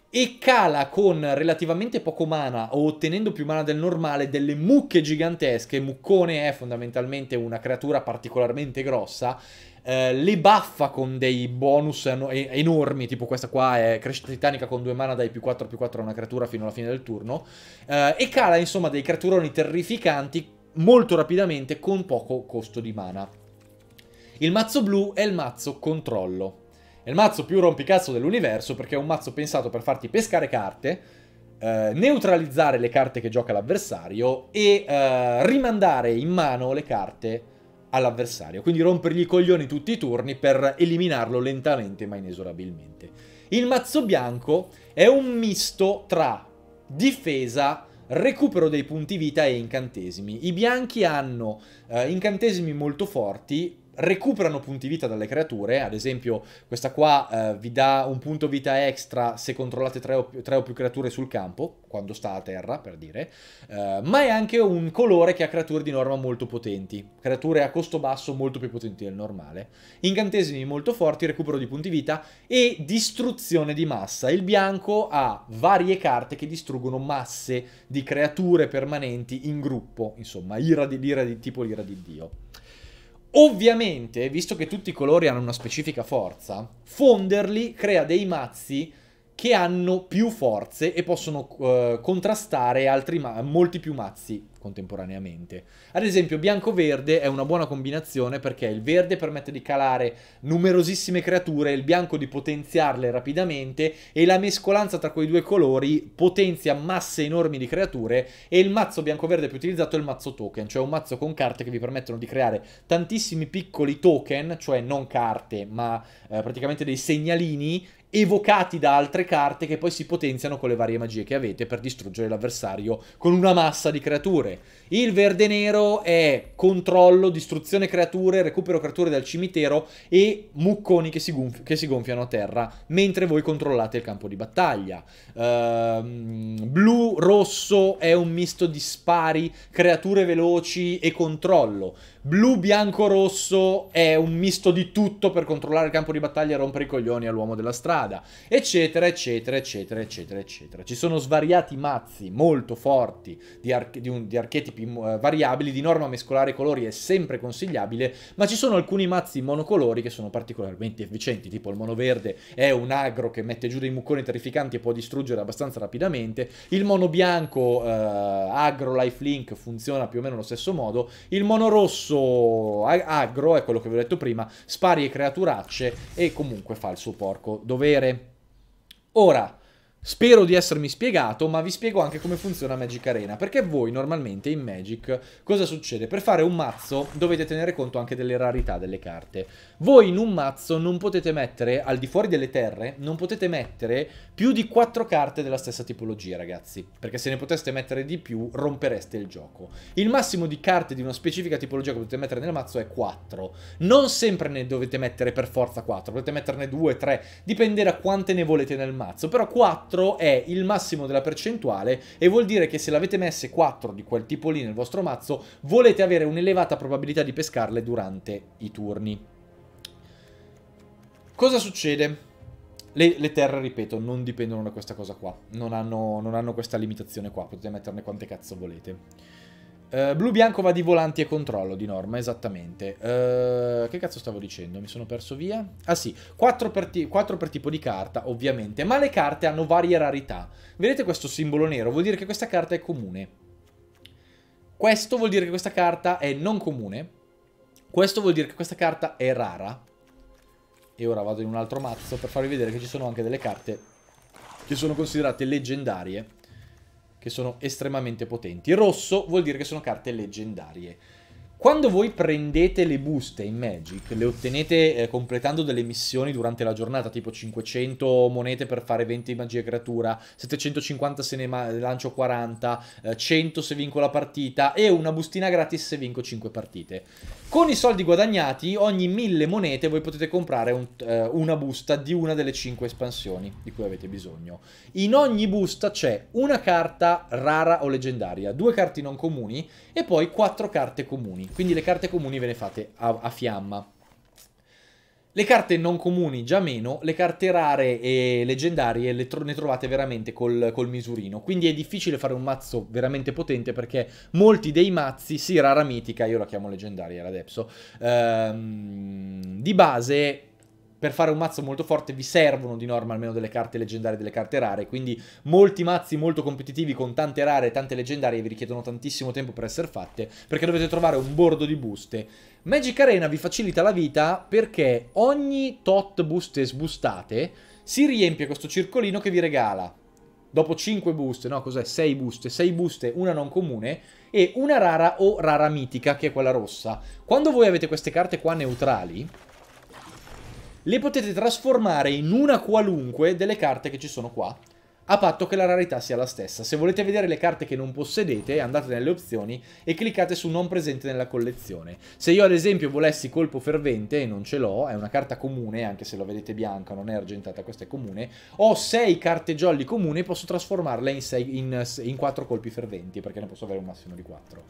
[SPEAKER 1] e cala con relativamente poco mana o ottenendo più mana del normale delle mucche gigantesche, muccone è fondamentalmente una creatura particolarmente grossa, eh, le baffa con dei bonus enormi, tipo questa qua è crescita titanica con due mana dai più 4 più 4 a una creatura fino alla fine del turno, eh, e cala insomma dei creaturoni terrificanti molto rapidamente con poco costo di mana. Il mazzo blu è il mazzo controllo. È il mazzo più rompicazzo dell'universo perché è un mazzo pensato per farti pescare carte, eh, neutralizzare le carte che gioca l'avversario e eh, rimandare in mano le carte all'avversario. Quindi rompergli i coglioni tutti i turni per eliminarlo lentamente ma inesorabilmente. Il mazzo bianco è un misto tra difesa e recupero dei punti vita e incantesimi. I bianchi hanno eh, incantesimi molto forti, recuperano punti vita dalle creature, ad esempio questa qua eh, vi dà un punto vita extra se controllate tre o, più, tre o, più creature sul campo, quando sta a terra per dire, eh, ma è anche un colore che ha creature di norma molto potenti, creature a costo basso molto più potenti del normale, incantesimi molto forti, recupero di punti vita e distruzione di massa, il bianco ha varie carte che distruggono masse di creature permanenti in gruppo, insomma l'ira di, l'ira di tipo l'ira di Dio. Ovviamente, visto che tutti i colori hanno una specifica forza, fonderli crea dei mazzi che hanno più forze e possono uh, contrastare altri ma- molti più mazzi contemporaneamente. Ad esempio, bianco-verde è una buona combinazione perché il verde permette di calare numerosissime creature, il bianco di potenziarle rapidamente e la mescolanza tra quei due colori potenzia masse enormi di creature e il mazzo bianco-verde più utilizzato è il mazzo token, cioè un mazzo con carte che vi permettono di creare tantissimi piccoli token, cioè non carte, ma eh, praticamente dei segnalini evocati da altre carte che poi si potenziano con le varie magie che avete per distruggere l'avversario con una massa di creature. Il verde nero è controllo, distruzione creature, recupero creature dal cimitero e mucconi che si, gonf- che si gonfiano a terra mentre voi controllate il campo di battaglia. Ehm, blu, rosso è un misto di spari, creature veloci e controllo. Blu, bianco, rosso è un misto di tutto per controllare il campo di battaglia e rompere i coglioni all'uomo della strada, eccetera, eccetera, eccetera, eccetera, eccetera. Ci sono svariati mazzi molto forti di, ar di, un, di archetipi eh, variabili, di norma mescolare i colori è sempre consigliabile, ma ci sono alcuni mazzi monocolori che sono particolarmente efficienti, tipo il mono verde è un agro che mette giù dei mucconi terrificanti e può distruggere abbastanza rapidamente, il mono bianco eh, agro lifelink funziona più o meno allo stesso modo, il mono rosso grosso aggro, è quello che vi ho detto prima, spari e creaturacce e comunque fa il suo porco dovere. Ora, Spero di essermi spiegato, ma vi spiego anche come funziona Magic Arena, perché voi normalmente in Magic cosa succede? Per fare un mazzo dovete tenere conto anche delle rarità delle carte. Voi in un mazzo non potete mettere, al di fuori delle terre, non potete mettere più di 4 carte della stessa tipologia, ragazzi, perché se ne poteste mettere di più rompereste il gioco. Il massimo di carte di una specifica tipologia che potete mettere nel mazzo è 4. Non sempre ne dovete mettere per forza 4, potete metterne 2, 3, dipende da quante ne volete nel mazzo, però 4 4 è il massimo della percentuale e vuol dire che se l'avete messe 4 di quel tipo lì nel vostro mazzo, volete avere un'elevata probabilità di pescarle durante i turni. Cosa succede? Le, le, terre, ripeto, non dipendono da questa cosa qua. Non hanno, non hanno questa limitazione qua. Potete metterne quante cazzo volete. Eh, Blu-bianco va di volanti e controllo di norma, esattamente. Uh, che cazzo stavo dicendo? Mi sono perso via? Ah sì, 4 per, 4 per, tipo di carta, ovviamente, ma le carte hanno varie rarità. Vedete questo simbolo nero? Vuol dire che questa carta è comune. Questo vuol dire che questa carta è non comune. Questo vuol dire che questa carta è rara. E ora vado in un altro mazzo per farvi vedere che ci sono anche delle carte che sono considerate leggendarie che sono estremamente potenti. Rosso vuol dire che sono carte leggendarie. Quando voi prendete le buste in Magic, le ottenete eh, completando delle missioni durante la giornata, tipo 500 monete per fare 20 magie creatura, 750 se ne lancio 40, eh, 100 se vinco la partita e una bustina gratis se vinco 5 partite. Con i soldi guadagnati, ogni 1000 monete voi potete comprare un, eh, una busta di una delle 5 espansioni di cui avete bisogno. In ogni busta c'è una carta rara o leggendaria, due carte non comuni e poi quattro carte comuni quindi le carte comuni ve le fate a, a fiamma. Le carte non comuni già meno, le carte rare e leggendarie le, tro ne trovate veramente col, col, misurino, quindi è difficile fare un mazzo veramente potente perché molti dei mazzi, sì rara mitica, io la chiamo leggendaria adesso, ehm, di base per fare un mazzo molto forte vi servono di norma almeno delle carte leggendarie delle carte rare, quindi molti mazzi molto competitivi con tante rare e tante leggendarie vi richiedono tantissimo tempo per essere fatte, perché dovete trovare un bordo di buste. Magic Arena vi facilita la vita perché ogni tot buste sbustate si riempie questo circolino che vi regala dopo 5 buste, no cos'è? 6 buste, 6 buste, una non comune e una rara o rara mitica che è quella rossa. Quando voi avete queste carte qua neutrali, le potete trasformare in una qualunque delle carte che ci sono qua, a patto che la rarità sia la stessa. Se volete vedere le carte che non possedete, andate nelle opzioni e cliccate su non presente nella collezione. Se io ad esempio volessi colpo fervente, e non ce l'ho, è una carta comune, anche se la vedete bianca, non è argentata, questa è comune, ho 6 carte jolly comuni e posso trasformarle in, 6, in, in 4 colpi ferventi, perché ne posso avere un massimo di 4.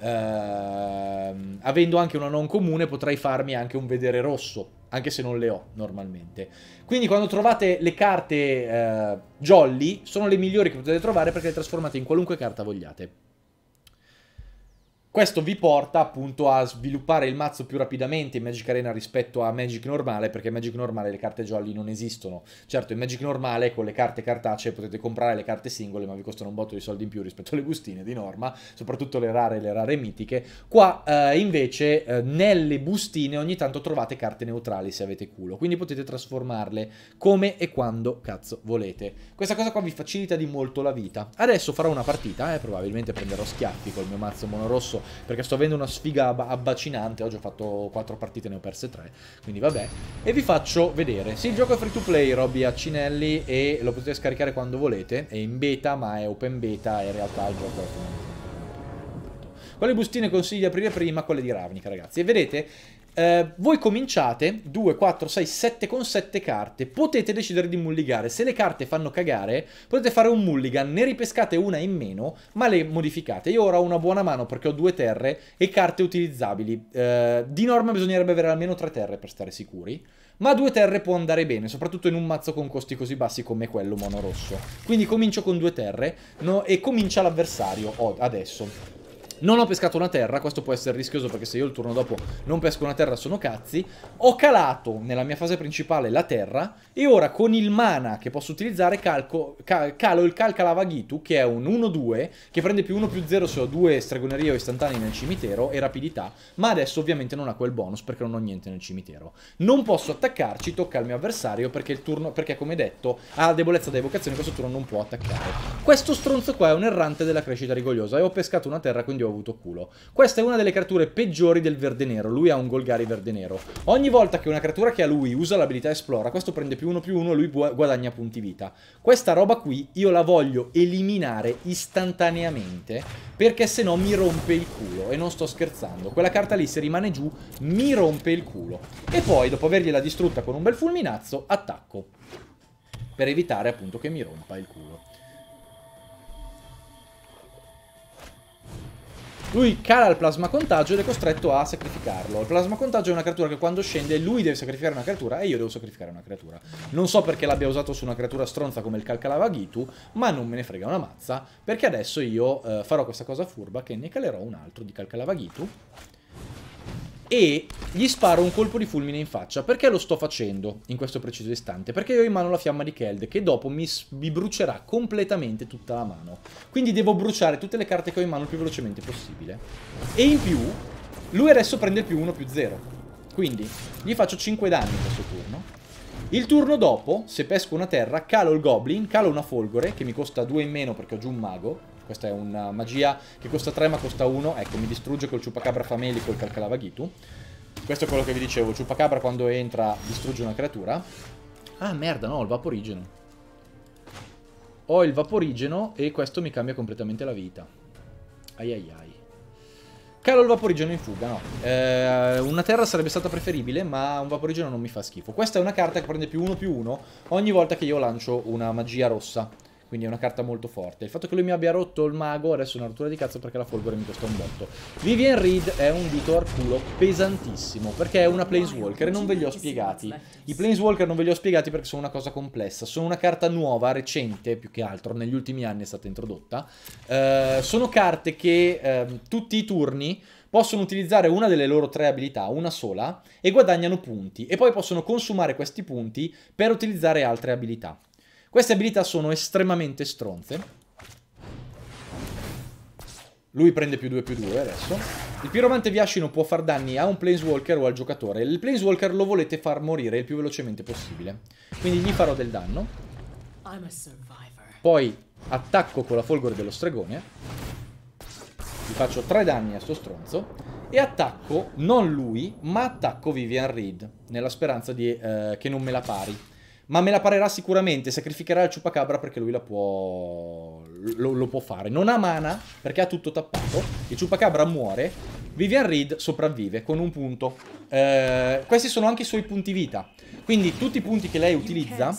[SPEAKER 1] Uh, ehm, avendo anche una non comune potrei farmi anche un vedere rosso anche se non le ho normalmente. Quindi quando trovate le carte eh, jolly, sono le migliori che potete trovare perché le trasformate in qualunque carta vogliate. Questo vi porta appunto a sviluppare il mazzo più rapidamente in Magic Arena rispetto a Magic normale, perché in Magic normale le carte jolly non esistono. Certo, in Magic normale con le carte cartacee potete comprare le carte singole, ma vi costano un botto di soldi in più rispetto alle bustine di norma, soprattutto le rare e le rare mitiche. Qua eh, invece eh, nelle bustine ogni tanto trovate carte neutrali se avete culo, quindi potete trasformarle come e quando cazzo volete. Questa cosa qua vi facilita di molto la vita. Adesso farò una partita, eh, probabilmente prenderò schiaffi col mio mazzo monorosso perché sto avendo una sfiga abbacinante, oggi ho fatto 4 partite, ne ho perse 3, quindi vabbè. E vi faccio vedere. Sì, il gioco è free to play, Robby Accinelli, e lo potete scaricare quando volete, è in beta, ma è open beta, e in realtà il gioco è... Quali bustine consigli di aprire prima? Quelle di Ravnica, ragazzi. E vedete, eh, voi cominciate 2, 4, 6, 7 con 7 carte. Potete decidere di mulligare. Se le carte fanno cagare, potete fare un mulligan, ne ripescate una in meno, ma le modificate. Io ora ho una buona mano perché ho due terre e carte utilizzabili. Eh, di norma bisognerebbe avere almeno tre terre per stare sicuri. Ma due terre può andare bene, soprattutto in un mazzo con costi così bassi come quello monorosso. Quindi comincio con due terre no, e comincia l'avversario oh, adesso. Non ho pescato una terra, questo può essere rischioso perché se io il turno dopo non pesco una terra sono cazzi. Ho calato nella mia fase principale la terra e ora con il mana che posso utilizzare calco, cal calo il Calcalavaghitu che è un 1-2 che prende più 1 più 0 se ho due stregonerie o istantanei nel cimitero e rapidità, ma adesso ovviamente non ha quel bonus perché non ho niente nel cimitero. Non posso attaccarci, tocca al mio avversario perché il turno, perché come detto ha la debolezza da evocazione, questo turno non può attaccare. Questo stronzo qua è un errante della crescita rigogliosa e ho pescato una terra quindi ho ho avuto culo. Questa è una delle creature peggiori del verde nero, lui ha un Golgari verde nero. Ogni volta che una creatura che ha lui usa l'abilità esplora, questo prende più uno più uno e lui guadagna punti vita. Questa roba qui io la voglio eliminare istantaneamente perché se no mi rompe il culo e non sto scherzando. Quella carta lì se rimane giù mi rompe il culo. E poi dopo avergliela distrutta con un bel fulminazzo attacco per evitare appunto che mi rompa il culo. Lui cala il plasma contagio ed è costretto a sacrificarlo. Il plasma contagio è una creatura che quando scende lui deve sacrificare una creatura e io devo sacrificare una creatura. Non so perché l'abbia usato su una creatura stronza come il Calcalava Ghitu, ma non me ne frega una mazza, perché adesso io eh, farò questa cosa furba che ne calerò un altro di Calcalava Ghitu e gli sparo un colpo di fulmine in faccia. Perché lo sto facendo in questo preciso istante? Perché io ho in mano la fiamma di Keld, che dopo mi, mi, brucerà completamente tutta la mano. Quindi devo bruciare tutte le carte che ho in mano il più velocemente possibile. E in più, lui adesso prende più 1 più 0. Quindi gli faccio 5 danni in questo turno. Il turno dopo, se pesco una terra, calo il goblin, calo una folgore, che mi costa 2 in meno perché ho giù un mago, questa è una magia che costa 3 ma costa 1. Ecco, mi distrugge col ciupacabra famelico e col calcalavagitu. Questo è quello che vi dicevo. Ciupacabra quando entra distrugge una creatura. Ah, merda, no, ho il vaporigeno. Ho il vaporigeno e questo mi cambia completamente la vita. Ai ai ai. Calo il vaporigeno in fuga, no. Eh, una terra sarebbe stata preferibile, ma un vaporigeno non mi fa schifo. Questa è una carta che prende più 1 più 1 ogni volta che io lancio una magia rossa. Quindi è una carta molto forte. Il fatto che lui mi abbia rotto il mago adesso è una rottura di cazzo perché la folgore mi costa un botto. Vivian Reed è un dito al pesantissimo perché è una Planeswalker e non ve li ho spiegati. I Planeswalker non ve li ho spiegati perché sono una cosa complessa. Sono una carta nuova, recente più che altro, negli ultimi anni è stata introdotta. Eh, sono carte che eh, tutti i turni possono utilizzare una delle loro tre abilità, una sola, e guadagnano punti, e poi possono consumare questi punti per utilizzare altre abilità. Queste abilità sono estremamente stronze. Lui prende più 2 più 2 adesso. Il piromante Viascino può far danni a un Planeswalker o al giocatore. Il Planeswalker lo volete far morire il più velocemente possibile. Quindi gli farò del danno. Poi attacco con la folgore dello stregone. Gli faccio 3 danni a sto stronzo. E attacco non lui, ma attacco Vivian Reed. Nella speranza di, eh, che non me la pari ma me la parerà sicuramente, sacrificherà il ciupacabra perché lui la può... Lo, lo, può fare. Non ha mana perché ha tutto tappato, il ciupacabra muore, Vivian Reed sopravvive con un punto. Eh, questi sono anche i suoi punti vita. Quindi tutti i punti che lei utilizza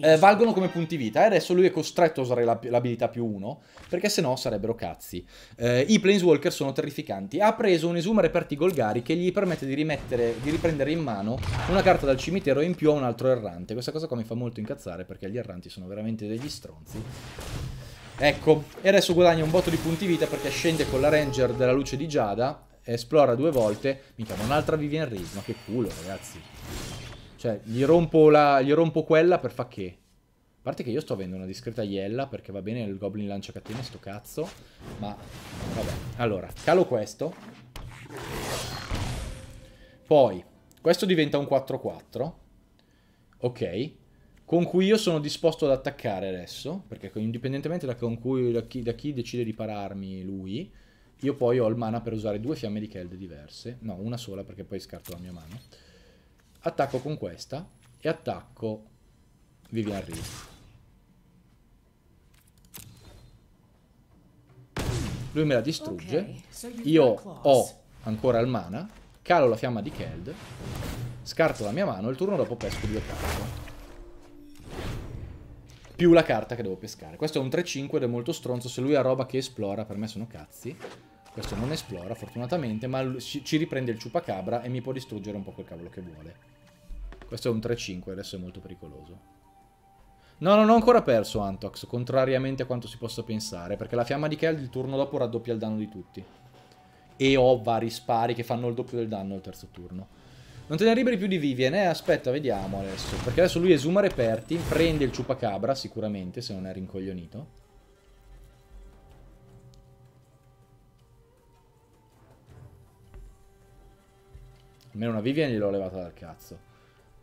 [SPEAKER 1] eh, valgono come punti vita. E adesso lui è costretto a usare l'abilità più 1, perché se no sarebbero cazzi. Eh, I Planeswalker sono terrificanti. Ha preso un esumere per Golgari che gli permette di, rimettere, di riprendere in mano una carta dal cimitero in più a un altro errante. Questa cosa qua mi fa molto incazzare, perché gli erranti sono veramente degli stronzi. Ecco, e adesso guadagna un botto di punti vita perché scende con la Ranger della luce di Giada, esplora due volte, mi chiama un'altra Vivian Reed, ma che culo ragazzi. Cioè, gli rompo, la, gli rompo quella per fa che? A parte che io sto avendo una discreta iella, perché va bene il Goblin lancia catene, sto cazzo. Ma, vabbè. Allora, calo questo. Poi, questo diventa un 4-4. Ok. Con cui io sono disposto ad attaccare adesso, perché indipendentemente da, cui, da, chi, da chi decide di pararmi lui, io poi ho il mana per usare due fiamme di Keld diverse. No, una sola, perché poi scarto la mia mano attacco con questa e attacco Vivian Reed. Lui me la distrugge, io ho ancora il mana, calo la fiamma di Keld, scarto la mia mano e il turno dopo pesco due carte. Più la carta che devo pescare. Questo è un 3-5 ed è molto stronzo, se lui ha roba che esplora per me sono cazzi. Questo non esplora, fortunatamente, ma ci riprende il ciupacabra e mi può distruggere un po' quel cavolo che vuole. Questo è un 3-5, adesso è molto pericoloso. No, non ho ancora perso Antox, contrariamente a quanto si possa pensare, perché la fiamma di Kel il turno dopo raddoppia il danno di tutti. E ho vari spari che fanno il doppio del danno al terzo turno. Non te ne liberi più di Vivien, eh? Aspetta, vediamo adesso. Perché adesso lui esuma reperti, prende il ciupacabra sicuramente, se non è rincoglionito. Almeno una Vivian gliel'ho levata dal cazzo.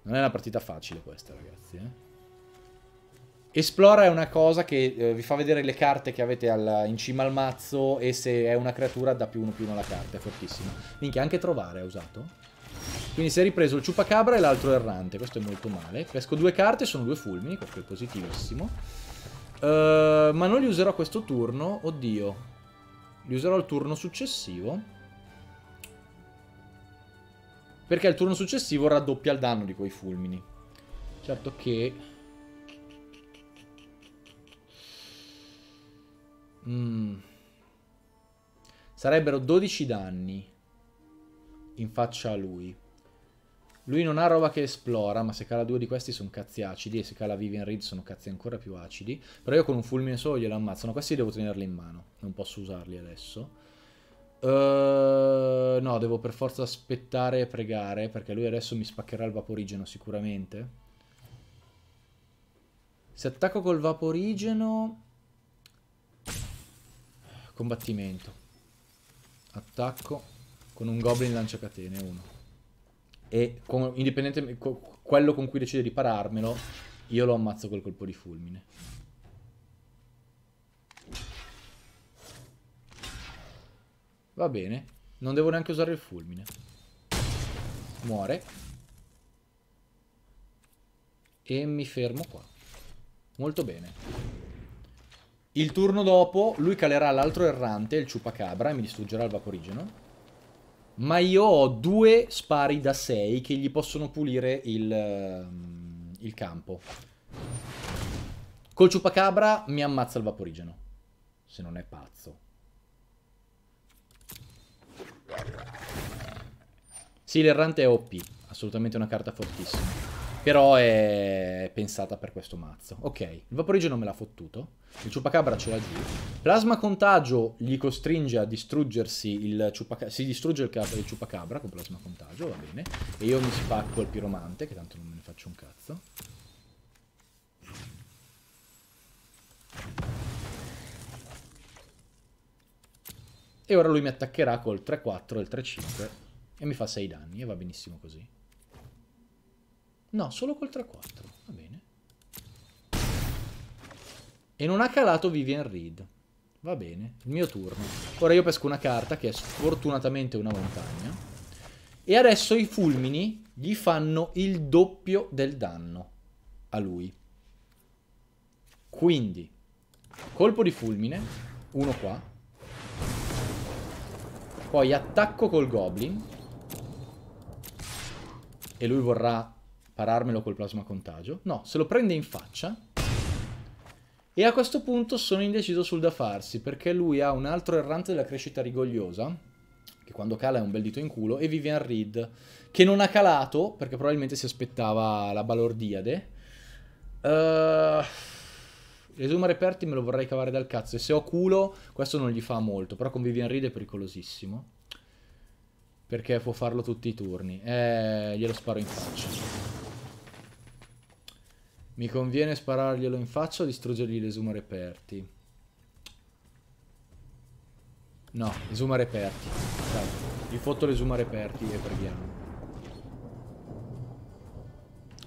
[SPEAKER 1] Non è una partita facile questa, ragazzi, eh. Esplora è una cosa che eh, vi fa vedere le carte che avete al, in cima al mazzo e se è una creatura dà più uno più uno alla carta, è fortissimo. Minchia, anche trovare ha usato. Quindi si è ripreso il ciupacabra e l'altro errante, questo è molto male. Pesco due carte, sono due fulmini, questo è positivissimo. Uh, ma non li userò questo turno, oddio. Li userò il turno successivo. Perché il turno successivo raddoppia il danno di quei fulmini. Certo che... Mm. Sarebbero 12 danni in faccia a lui. Lui non ha roba che esplora, ma se cala due di questi sono cazzi acidi e se cala Vivian Reed sono cazzi ancora più acidi. Però io con un fulmine solo glielo ammazzano. Questi devo tenerli in mano, non posso usarli adesso. Uh, no, devo per forza aspettare e pregare, perché lui adesso mi spaccherà il vaporigeno sicuramente. Se attacco col vaporigeno... Combattimento. Attacco con un goblin lanciacatene, uno. E con, indipendentemente... Con, quello con cui decide di pararmelo, io lo ammazzo col colpo di fulmine. Va bene. Non devo neanche usare il fulmine. Muore. E mi fermo qua. Molto bene. Il turno dopo lui calerà l'altro errante, il ciupacabra, e mi distruggerà il vaporigeno. Ma io ho due spari da 6 che gli possono pulire il, ehm, il campo. Col ciupacabra mi ammazza il vaporigeno. Se non è pazzo. Sì, l'errante è OP, assolutamente una carta fortissima. Però è pensata per questo mazzo. Ok, il vaporeggio non me l'ha fottuto. Il ciupacabra ce l'ha giù. Plasma contagio gli costringe a distruggersi il ciupacabra. Si distrugge il, il ciupacabra con plasma contagio, va bene. E io mi spacco il piromante, che tanto non me ne faccio un cazzo. E ora lui mi attaccherà col 3-4 e il 3-5 e mi fa 6 danni e va benissimo così. No, solo col 3-4, va bene. E non ha calato Vivian Reed. Va bene, il mio turno. Ora io pesco una carta che è sfortunatamente una montagna. E adesso i fulmini gli fanno il doppio del danno a lui. Quindi, colpo di fulmine, uno qua, poi attacco col Goblin. E lui vorrà pararmelo col plasma contagio. No, se lo prende in faccia. E a questo punto sono indeciso sul da farsi, perché lui ha un altro errante della crescita rigogliosa, che quando cala è un bel dito in culo, e Vivian Reed, che non ha calato, perché probabilmente si aspettava la Balordiade. Ehm... Uh Resuma reperti me lo vorrei cavare dal cazzo. E se ho culo, questo non gli fa molto. Però con Vivian Reed è pericolosissimo. Perché può farlo tutti i turni. Eh, glielo sparo in faccia. Mi conviene spararglielo in faccia o distruggergli l'esuma reperti? No, esuma reperti. Dai, gli fotto l'esuma reperti e preghiamo.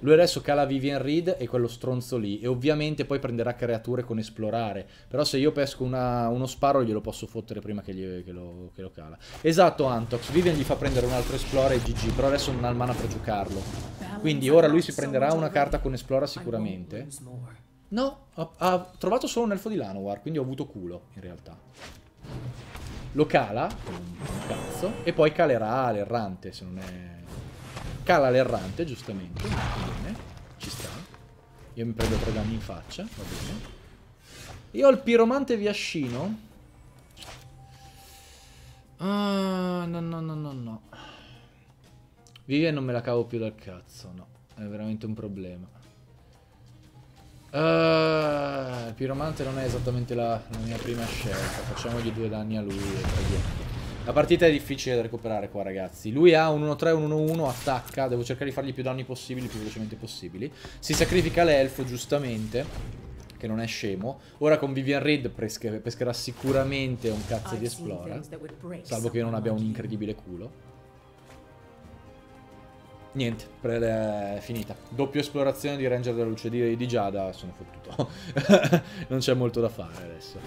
[SPEAKER 1] Lui adesso cala Vivian Reed e quello stronzo lì. E ovviamente poi prenderà creature con esplorare. Però se io pesco una, uno sparo glielo posso fottere prima che, gli, che, lo, che, lo, cala. Esatto, Antox. Vivian gli fa prendere un altro esplora e GG. Però adesso non ha il mana per giocarlo. Quindi ora lui si prenderà una carta con esplora sicuramente. No, ha, ha trovato solo un elfo di Lanowar. Quindi ho avuto culo, in realtà. Lo cala. Un Cazzo. E poi calerà l'errante, se non è Cala l'errante, giustamente. Bene, ci sta. Io mi prendo tre danni in faccia, va bene. Io ho il piromante viascino. Ah, no, no, no, no, no. Vivian non me la cavo più dal cazzo, no. È veramente un problema. Uh, il piromante non è esattamente la, la mia prima scelta. Facciamogli due danni a lui e prendiamo. La partita è difficile da recuperare qua ragazzi Lui ha un 1-3, un 1-1, attacca Devo cercare di fargli più danni possibili, più velocemente possibili Si sacrifica l'elfo giustamente che non è scemo. Ora con Vivian Reed pescherà, pescherà sicuramente un cazzo di esplora. Salvo che io non abbia un incredibile culo. Niente, è eh, finita. Doppia esplorazione di Ranger della Luce di, di Giada, sono fottuto. <laughs> non c'è molto da fare adesso.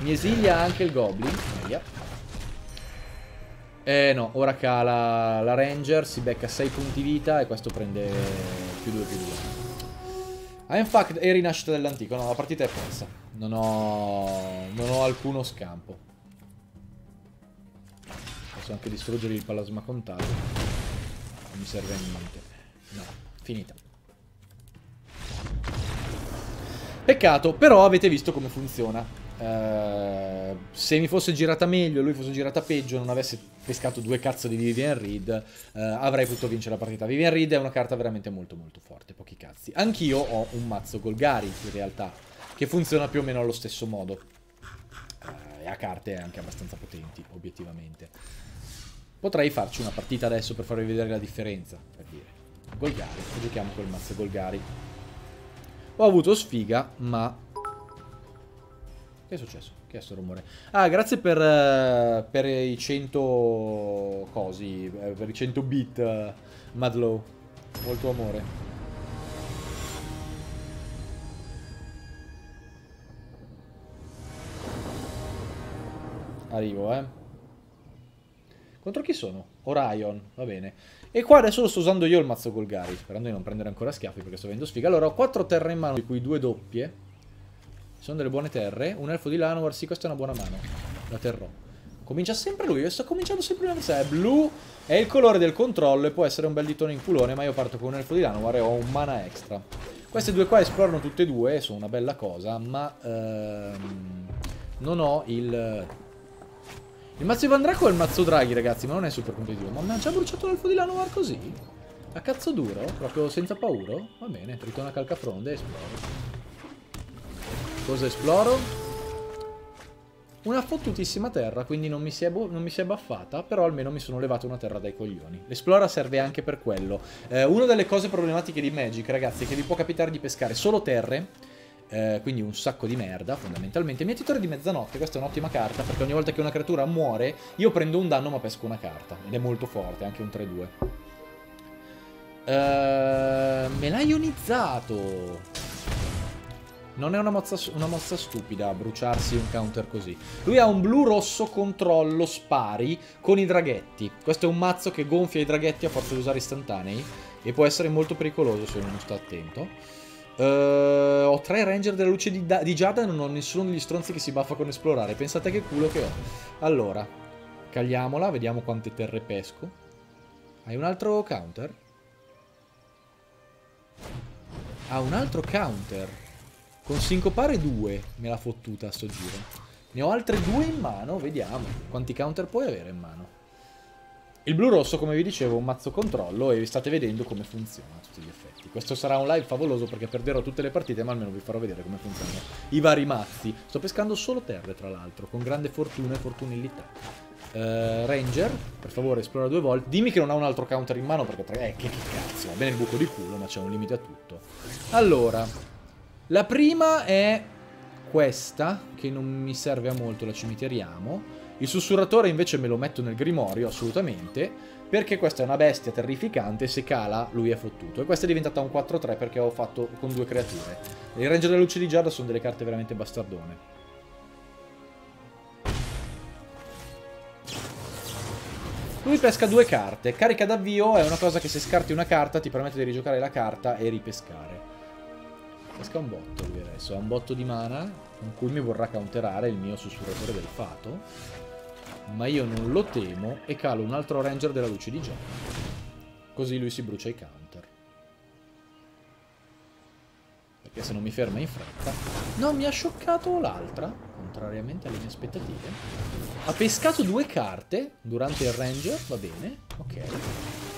[SPEAKER 1] Mi esilia anche il Goblin. Meia. Eh no, ora cala la Ranger, si becca 6 punti vita e questo prende più 2 più 2. I am fucked, è rinascita dell'antico, no, la partita è persa. Non ho, non ho alcuno scampo. Posso anche distruggere il palasma contato. Non mi serve a niente. No, finita. Peccato, però avete visto come funziona. Uh, se mi fosse girata meglio e lui fosse girata peggio, non avesse pescato due cazzo di Vivian Reed, eh, avrei potuto vincere la partita. Vivian Reed è una carta veramente molto molto forte, pochi cazzi. Anch'io ho un mazzo Golgari, in realtà, che funziona più o meno allo stesso modo. Eh, e ha carte anche abbastanza potenti, obiettivamente. Potrei farci una partita adesso per farvi vedere la differenza, per dire. Golgari, giochiamo col mazzo Golgari. Ho avuto sfiga, ma... Che è successo? Che è sto rumore? Ah, grazie per, eh, per i 100 cosi, eh, per i 100 bit, uh, Madlow. Molto amore. Arrivo, eh. Contro chi sono? Orion, va bene. E qua adesso lo sto usando io il mazzo Golgari, sperando di non prendere ancora schiaffi perché sto vedendo sfiga. Allora, ho 4 terre in mano, di cui 2 doppie sono delle buone terre. Un elfo di Lanovar, sì, questa è una buona mano. La terrò. Comincia sempre lui, io sto cominciando sempre lui. È blu, è il colore del controllo e può essere un bel ditone in culone, ma io parto con un elfo di Lanovar e ho un mana extra. Queste due qua esplorano tutte e due, sono una bella cosa, ma ehm, non ho il... Il mazzo di Vandraco è il mazzo Draghi, ragazzi, ma non è super competitivo. Ma mi ha già bruciato l'elfo di Lanovar così? A cazzo duro? Proprio senza paura? Va bene, ritona calcafronde e esploro. Cosa esploro? Una fottutissima terra, quindi non mi, si è, è buffata, però almeno mi sono levato una terra dai coglioni. L'esplora serve anche per quello. Eh, una delle cose problematiche di Magic, ragazzi, è che vi può capitare di pescare solo terre, eh, quindi un sacco di merda fondamentalmente. Mietitore di mezzanotte, questa è un'ottima carta perché ogni volta che una creatura muore io prendo un danno ma pesco una carta ed è molto forte, anche un 3-2. Eh, me l'ha ionizzato! Non è una mossa, una mossa stupida bruciarsi un counter così. Lui ha un blu-rosso controllo spari con i draghetti. Questo è un mazzo che gonfia i draghetti a forza di usare istantanei e può essere molto pericoloso se uno non sta attento. Uh, ho tre Ranger della luce di, di, Giada e non ho nessuno degli stronzi che si baffa con esplorare. Pensate che culo che ho. Allora, cagliamola, vediamo quante terre pesco. Hai un altro counter? Ha un altro counter. Con sincopare 2 me l'ha fottuta sto giro. Ne ho altre due in mano, vediamo. Quanti counter puoi avere in mano? Il blu-rosso, come vi dicevo, è un mazzo controllo e state vedendo come funziona a tutti gli effetti. Questo sarà un live favoloso perché perderò tutte le partite, ma almeno vi farò vedere come funzionano i vari mazzi. Sto pescando solo terre, tra l'altro, con grande fortuna e fortunillità. Uh, Ranger, per favore, esplora due volte. Dimmi che non ha un altro counter in mano perché... Eh, che cazzo, va bene il buco di culo, ma c'è un limite a tutto. Allora, la prima è questa, che non mi serve a molto, la cimiteriamo. Il sussurratore invece me lo metto nel grimorio, assolutamente, perché questa è una bestia terrificante, se cala lui è fottuto. E questa è diventata un 4-3 perché ho fatto con due creature. Il Ranger della Luce di Giarda sono delle carte veramente bastardone. Lui pesca due carte, carica d'avvio è una cosa che se scarti una carta ti permette di rigiocare la carta e ripescare. Pesca un botto lui adesso, ha un botto di mana con cui mi vorrà counterare il mio sussurratore del fato, ma io non lo temo e calo un altro ranger della luce di gioco. Così lui si brucia i counter. Perché se non mi ferma in fretta... No, mi ha scioccato l'altra, contrariamente alle mie aspettative. Ha pescato due carte durante il ranger, va bene, ok.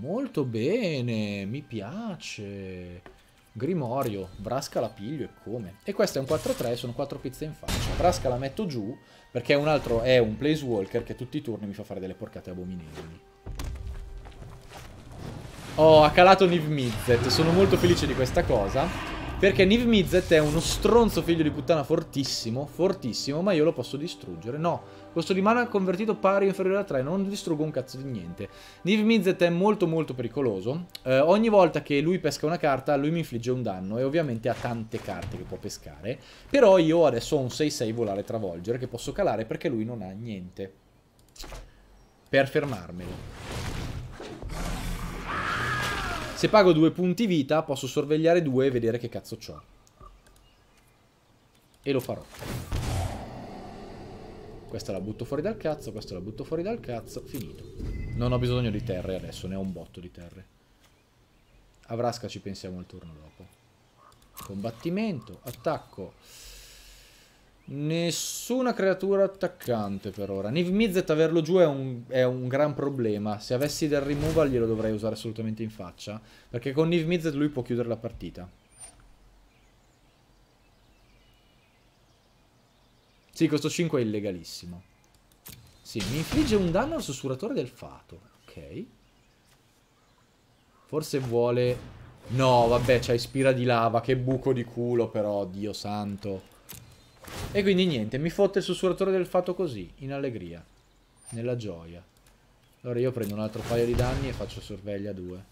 [SPEAKER 1] Molto bene, mi piace. Grimorio, Brasca la piglio e come. E questo è un 4-3, sono 4 pizze in faccia. Brasca la metto giù perché un altro è un place walker che tutti i turni mi fa fare delle porcate abominevoli. Oh, ha calato Niv Mizzet, sono molto felice di questa cosa. Perché Niv Mizzet è uno stronzo figlio di puttana fortissimo, fortissimo, ma io lo posso distruggere. No, questo di mana convertito pari o inferiore a 3, non distruggo un cazzo di niente. Niv Mizzet è molto molto pericoloso. Eh, ogni volta che lui pesca una carta, lui mi infligge un danno e ovviamente ha tante carte che può pescare. Però io adesso ho un 6-6 volare travolgere che posso calare perché lui non ha niente. Per fermarmelo. Se pago due punti vita posso sorvegliare due e vedere che cazzo ho. E lo farò. Questa la butto fuori dal cazzo, questa la butto fuori dal cazzo, finito. Non ho bisogno di terre adesso, ne ho un botto di terre. A Vrasca ci pensiamo il turno dopo. Combattimento, attacco. Nessuna creatura attaccante per ora. Niv Miz averlo giù è un, è un, gran problema. Se avessi del removal glielo dovrei usare assolutamente in faccia. Perché con Niv Miz lui può chiudere la partita. Sì, questo 5 è illegalissimo. Sì, mi infligge un danno al sussuratore del fato. Ok. Forse vuole... No, vabbè, c'ha ispira di lava. Che buco di culo, però, Dio santo. E quindi niente, mi fotte il sussuratore del fatto così, in allegria. Nella gioia. Allora io prendo un altro paio di danni e faccio sorveglia 2.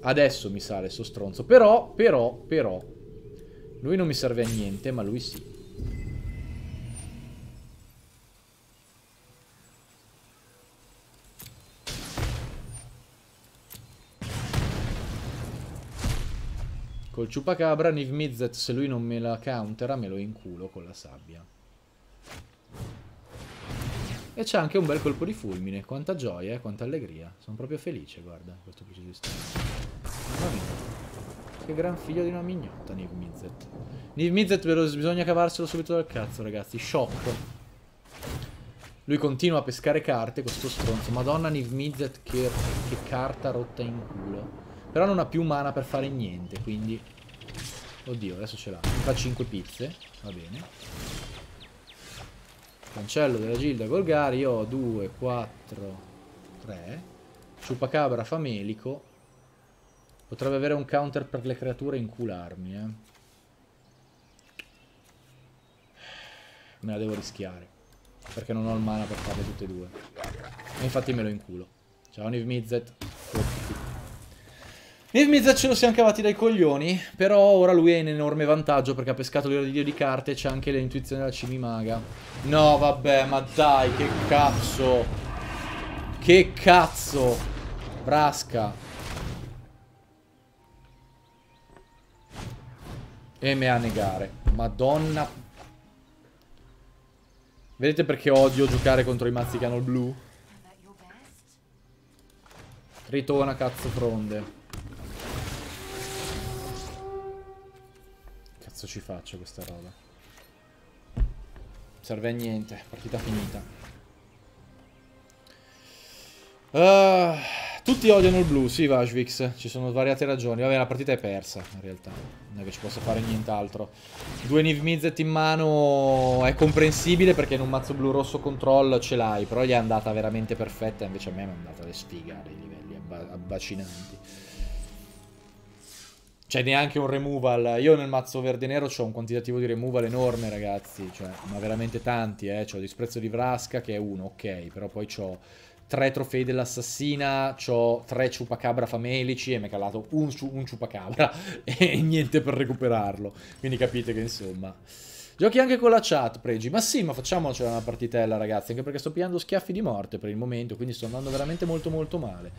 [SPEAKER 1] Adesso mi sale sto stronzo. Però, però, però... Lui non mi serve a niente, ma lui sì. Col ciupacabra Niv Mizzet se lui non me la countera me lo inculo con la sabbia. E c'è anche un bel colpo di fulmine. Quanta gioia, quanta allegria. Sono proprio felice, guarda, questo preciso istante. Mamma mia. Che gran figlio di una mignotta, Niv Mizzet. Niv Mizzet bisogna cavarselo subito dal cazzo, ragazzi. Shock. Lui continua a pescare carte, questo stronzo. Madonna, Niv Mizzet, che, che carta rotta in culo. Però non ha più mana per fare niente, quindi... Oddio, adesso ce l'ha. Mi fa 5 pizze. Va bene. Cancello della Gilda Golgari. Io ho 2, 4, 3. Ciupacabra famelico. Potrebbe avere un counter per le creature e incularmi, eh. Me la devo rischiare. Perché non ho il mana per farle tutte e due. E infatti me lo inculo. Ciao Niv Mizzet. Niv Mizzet ce lo siamo cavati dai coglioni. Però ora lui è in enorme vantaggio perché ha pescato l'ira di Dio di carte e c'è anche l'intuizione della Cimimaga. No, vabbè, ma dai, che cazzo. Che cazzo. Brasca. E me a negare. Madonna. Vedete perché odio giocare contro i mazzi che hanno il blu? Ritona cazzo fronde. Cazzo ci faccio questa roba? Serve a niente. Partita finita. Ah... Uh. Tutti odiano il blu, sì Vajvix, ci sono variate ragioni. Vabbè, la partita è persa, in realtà. Non è che ci possa fare nient'altro. Due Niv Mizzet in mano è comprensibile perché in un mazzo blu-rosso control ce l'hai, però gli è andata veramente perfetta, invece a me è andata le sfiga a dei livelli abba abbacinanti. Cioè, neanche un removal. Io nel mazzo verde-nero ho un quantitativo di removal enorme, ragazzi. Cioè, ma veramente tanti, eh. C'ho disprezzo di Vraska che è uno, ok, però poi c'ho tre trofei dell'assassina, ho tre ciupacabra famelici e mi è calato un, un ciupacabra <laughs> e niente per recuperarlo. Quindi capite che insomma... Giochi anche con la chat, pregi. Ma sì, ma facciamocela una partitella, ragazzi. Anche perché sto pigliando schiaffi di morte per il momento. Quindi sto andando veramente molto molto male.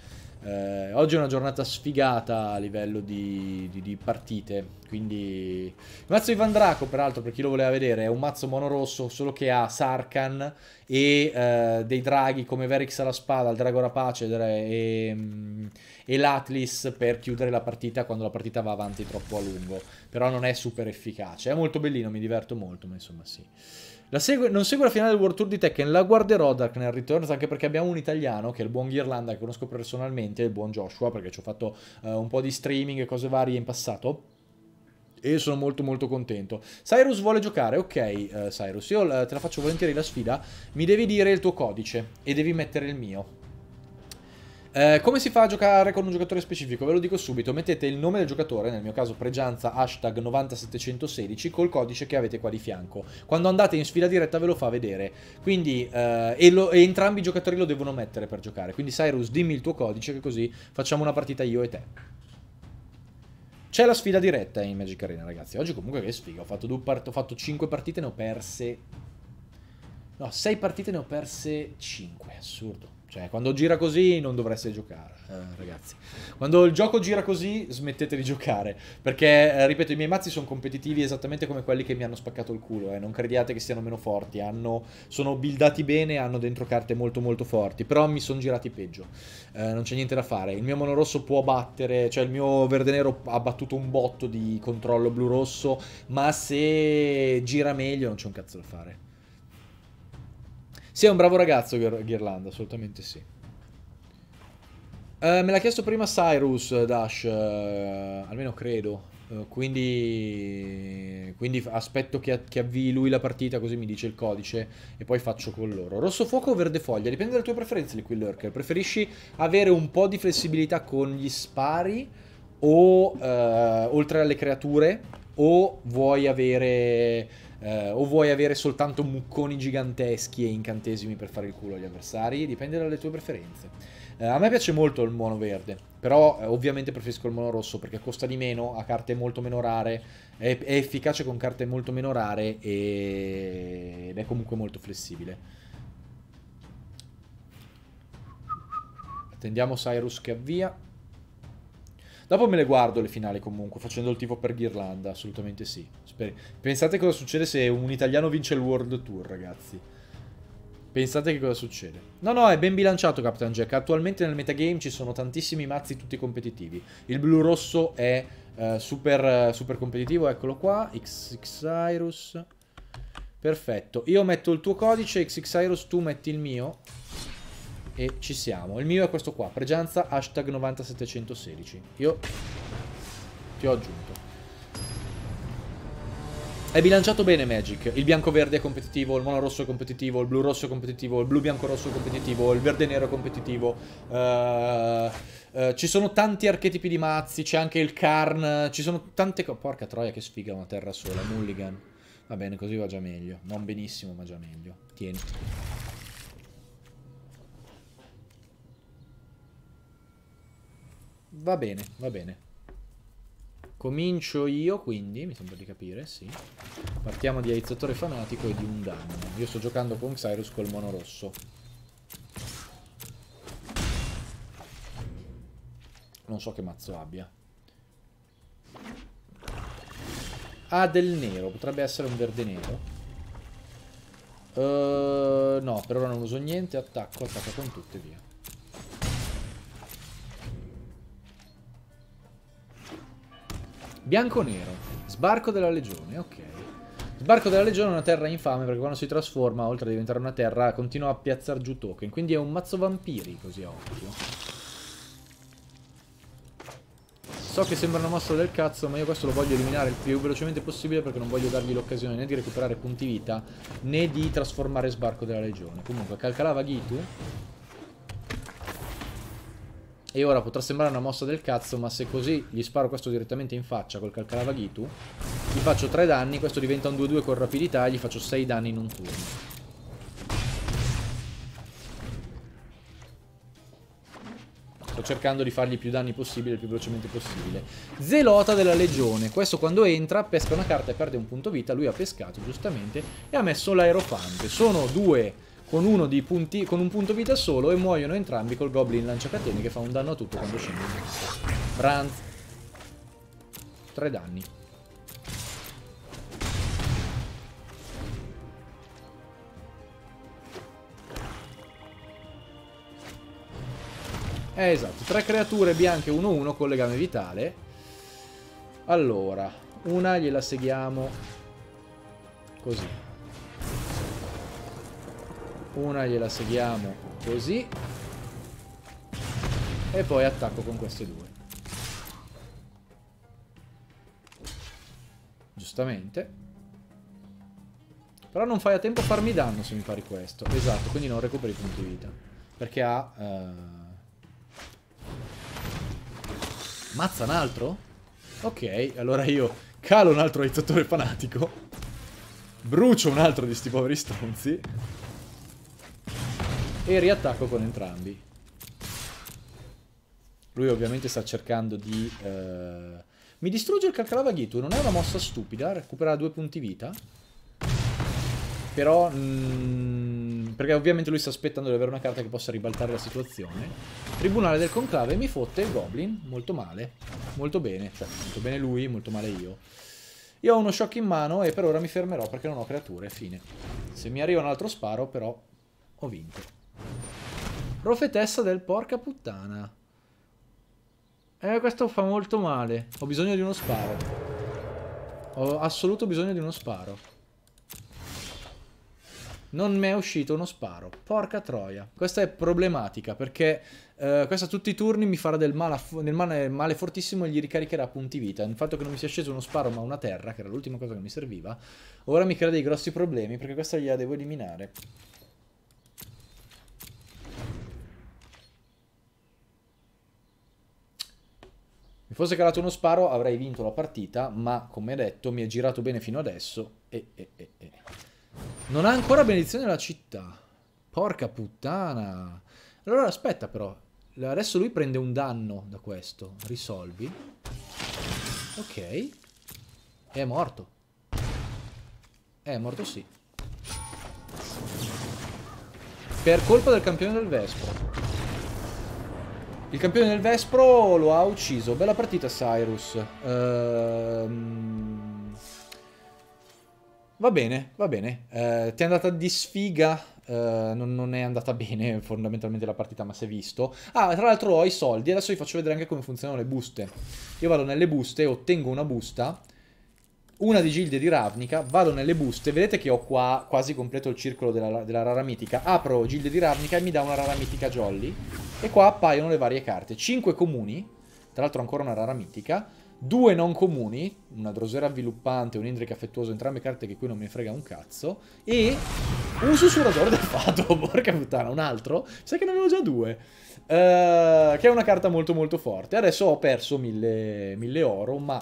[SPEAKER 1] Eh, oggi è una giornata sfigata a livello di, di, di partite, quindi... Il mazzo di Vandraco, peraltro, per chi lo voleva vedere, è un mazzo monorosso, solo che ha Sarkan e eh, dei draghi come Verix alla spada, il drago rapace e, mm, e l'Atlas per chiudere la partita quando la partita va avanti troppo a lungo. Però non è super efficace, è molto bellino, mi diverto molto, ma insomma sì segue, non seguo la finale del World Tour di Tekken, la guarderò Dark Darknet Returns anche perché abbiamo un italiano che è il buon Ghirlanda che conosco personalmente, il buon Joshua perché ci ho fatto uh, un po' di streaming e cose varie in passato e sono molto molto contento. Cyrus vuole giocare, ok uh, Cyrus, io uh, te la faccio volentieri la sfida, mi devi dire il tuo codice e devi mettere il mio. Eh, come si fa a giocare con un giocatore specifico? Ve lo dico subito, mettete il nome del giocatore, nel mio caso pregianza hashtag 90716 col codice che avete qua di fianco. Quando andate in sfida diretta ve lo fa vedere, quindi eh, e, lo, e, entrambi i giocatori lo devono mettere per giocare. Quindi Cyrus dimmi il tuo codice che così facciamo una partita io e te. C'è la sfida diretta in Magic Arena ragazzi, oggi comunque che sfiga, ho fatto, ho fatto 5 partite ne ho perse... No, 6 partite ne ho perse 5, assurdo. Cioè, quando gira così non dovreste giocare, eh, ragazzi. Quando il gioco gira così, smettete di giocare. Perché, eh, ripeto, i miei mazzi sono competitivi esattamente come quelli che mi hanno spaccato il culo. Eh. Non crediate che siano meno forti. Hanno, sono buildati bene, hanno dentro carte molto molto forti. Però mi sono girati peggio. Eh, non c'è niente da fare. Il mio monorosso può battere, cioè il mio verde nero ha battuto un botto di controllo blu-rosso. Ma se gira meglio non c'è un cazzo da fare. Sì, è un bravo ragazzo Ghirlanda, assolutamente sì. Uh, me l'ha chiesto prima Cyrus eh, Dash, uh, almeno credo. Uh, quindi, quindi aspetto che, che, avvii lui la partita, così mi dice il codice e poi faccio con loro. Rosso fuoco o verde foglia? Dipende dalle tue preferenze, Liquid Lurker. Preferisci avere un po' di flessibilità con gli spari o oltre alle creature? O vuoi avere eh, o vuoi avere soltanto mucconi giganteschi e incantesimi per fare il culo agli avversari, dipende dalle tue preferenze. Eh, a me piace molto il mono verde, però eh, ovviamente preferisco il mono rosso perché costa di meno, ha carte molto meno rare, è, è efficace con carte molto meno rare e... ed è comunque molto flessibile. Attendiamo Cyrus che avvia. Dopo me le guardo le finali comunque, facendo il tifo per Ghirlanda, assolutamente sì. Pensate cosa succede se un italiano vince il World Tour, ragazzi. Pensate che cosa succede. No, no, è ben bilanciato Captain Jack. Attualmente nel metagame ci sono tantissimi mazzi tutti competitivi. Il blu-rosso è eh, super, super competitivo, eccolo qua. XXIRUS. Perfetto. Io metto il tuo codice, XXIRUS, tu metti il mio. E ci siamo. Il mio è questo qua, pregianza hashtag 9716. Io ti ho aggiunto. È bilanciato bene Magic, il bianco-verde è competitivo, il mono-rosso è competitivo, il blu-rosso è competitivo, il blu-bianco-rosso è competitivo, il verde-nero è competitivo. Uh, uh, ci sono tanti archetipi di mazzi, c'è anche il Karn, ci sono tante cose... Porca troia che sfiga una terra sola, Mulligan. Va bene, così va già meglio. Non benissimo, ma già meglio. Tieni. Va bene, va bene. Comincio io, quindi, mi sembra di capire, sì. Partiamo di aizzatore fanatico e di un danno. Io sto giocando con Cyrus col mono rosso. Non so che mazzo abbia. Ha ah, del nero, potrebbe essere un verde nero. Uh, no, per ora non uso niente, attacco, attacco con tutte via. Bianco-nero. Sbarco della legione, ok. Sbarco della legione è una terra infame perché quando si trasforma, oltre a diventare una terra, continua a piazzar giù token. Quindi è un mazzo vampiri, così a occhio. So che sembra una mossa del cazzo, ma io questo lo voglio eliminare il più velocemente possibile perché non voglio dargli l'occasione né di recuperare punti vita né di trasformare sbarco della legione. Comunque, Calcalava Ghitu. E ora potrà sembrare una mossa del cazzo, ma se così gli sparo questo direttamente in faccia col Calcalavaghitu, gli faccio 3 danni, questo diventa un 2-2 con rapidità e gli faccio 6 danni in un turno. Sto cercando di fargli più danni possibile, il più velocemente possibile. Zelota della legione. Questo quando entra pesca una carta e perde un punto vita, lui ha pescato giustamente e ha messo l'aerofante. Sono due con, punti, con, un punto vita solo e muoiono entrambi col Goblin Lanciacatene che fa un danno a tutto quando scende. Branz. Tre danni. Eh, esatto, tre creature bianche 1-1 con legame vitale. Allora, una gliela seguiamo così. Una gliela seghiamo così. E poi attacco con queste due. Giustamente. Però non fai a tempo a farmi danno se mi pari questo. Esatto, quindi non recuperi punti vita. Perché ha... Uh... Mazza un altro? Ok, allora io calo un altro aizzatore fanatico. Brucio un altro di sti poveri stronzi e riattacco con entrambi. Lui ovviamente sta cercando di... Eh... Mi distrugge il calcalavaghitu, non è una mossa stupida, recupera due punti vita. Però... Mh, mm, perché ovviamente lui sta aspettando di avere una carta che possa ribaltare la situazione. Tribunale del conclave mi fotte il goblin, molto male. Molto bene, cioè molto bene lui, molto male io. Io ho uno shock in mano e per ora mi fermerò perché non ho creature, fine. Se mi arriva un altro sparo però ho vinto. Profetessa del porca puttana. Eh, questo fa molto male. Ho bisogno di uno sparo. Ho assoluto bisogno di uno sparo. Non mi è uscito uno sparo. Porca troia. Questa è problematica perché eh, questa tutti i turni mi farà del male, del male, male fortissimo e gli ricaricherà punti vita. Il fatto che non mi sia sceso uno sparo ma una terra, che era l'ultima cosa che mi serviva, ora mi crea dei grossi problemi perché questa gliela devo eliminare. fosse calato uno sparo avrei vinto la partita, ma come detto mi è girato bene fino adesso e, e, e, e. Non ha ancora benedizione la città. Porca puttana. Allora aspetta però. Adesso lui prende un danno da questo. Risolvi. Ok. È morto. È morto sì. Per colpa del campione del Vespo. Il campione del Vespro lo ha ucciso. Bella partita, Cyrus. Ehm... Va bene, va bene. Eh, ti è andata di sfiga. Eh, non, non, è andata <laughs> bene fondamentalmente la partita, ma si è visto. Ah, tra l'altro ho i soldi. Adesso vi faccio vedere anche come funzionano le buste. Io vado nelle buste, ottengo una busta una di gilde di Ravnica, vado nelle buste, vedete che ho qua quasi completo il circolo della, della rara mitica, apro gilde di Ravnica e mi dà una rara mitica jolly, e qua appaiono le varie carte, 5 comuni, tra l'altro ancora una rara mitica, due non comuni, una drosera avviluppante un indrica affettuoso, entrambe carte che qui non mi frega un cazzo, e un sussurratore <laughs> del fato, porca puttana, un altro, sai che ne avevo già due, uh, che è una carta molto molto forte, adesso ho perso mille, mille oro, ma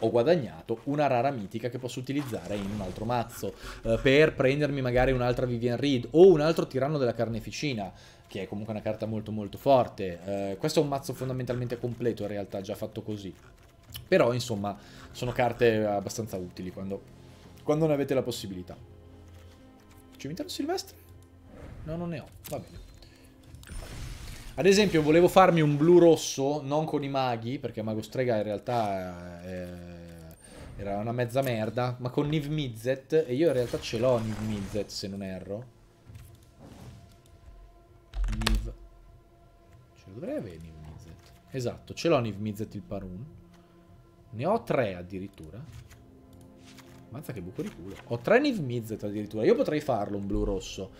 [SPEAKER 1] ho guadagnato una rara mitica che posso utilizzare in un altro mazzo eh, per prendermi magari un'altra Vivian Reed o un altro tiranno della carneficina che è comunque una carta molto molto forte eh, questo è un mazzo fondamentalmente completo in realtà già fatto così però insomma sono carte abbastanza utili quando, quando ne avete la possibilità cimitero silvestre? no non ne ho va bene ad esempio volevo farmi un blu rosso, non con i maghi, perché Mago Strega in realtà eh, era una mezza merda, ma con Niv Mizzet, e io in realtà ce l'ho Niv Mizzet se non erro. Niv... Ce lo dovrei avere Niv Mizzet. Esatto, ce l'ho Niv Mizzet il Parun. Ne ho tre addirittura. Mazza che buco di culo. Ho tre Niv Mizzet addirittura, io potrei farlo un blu rosso.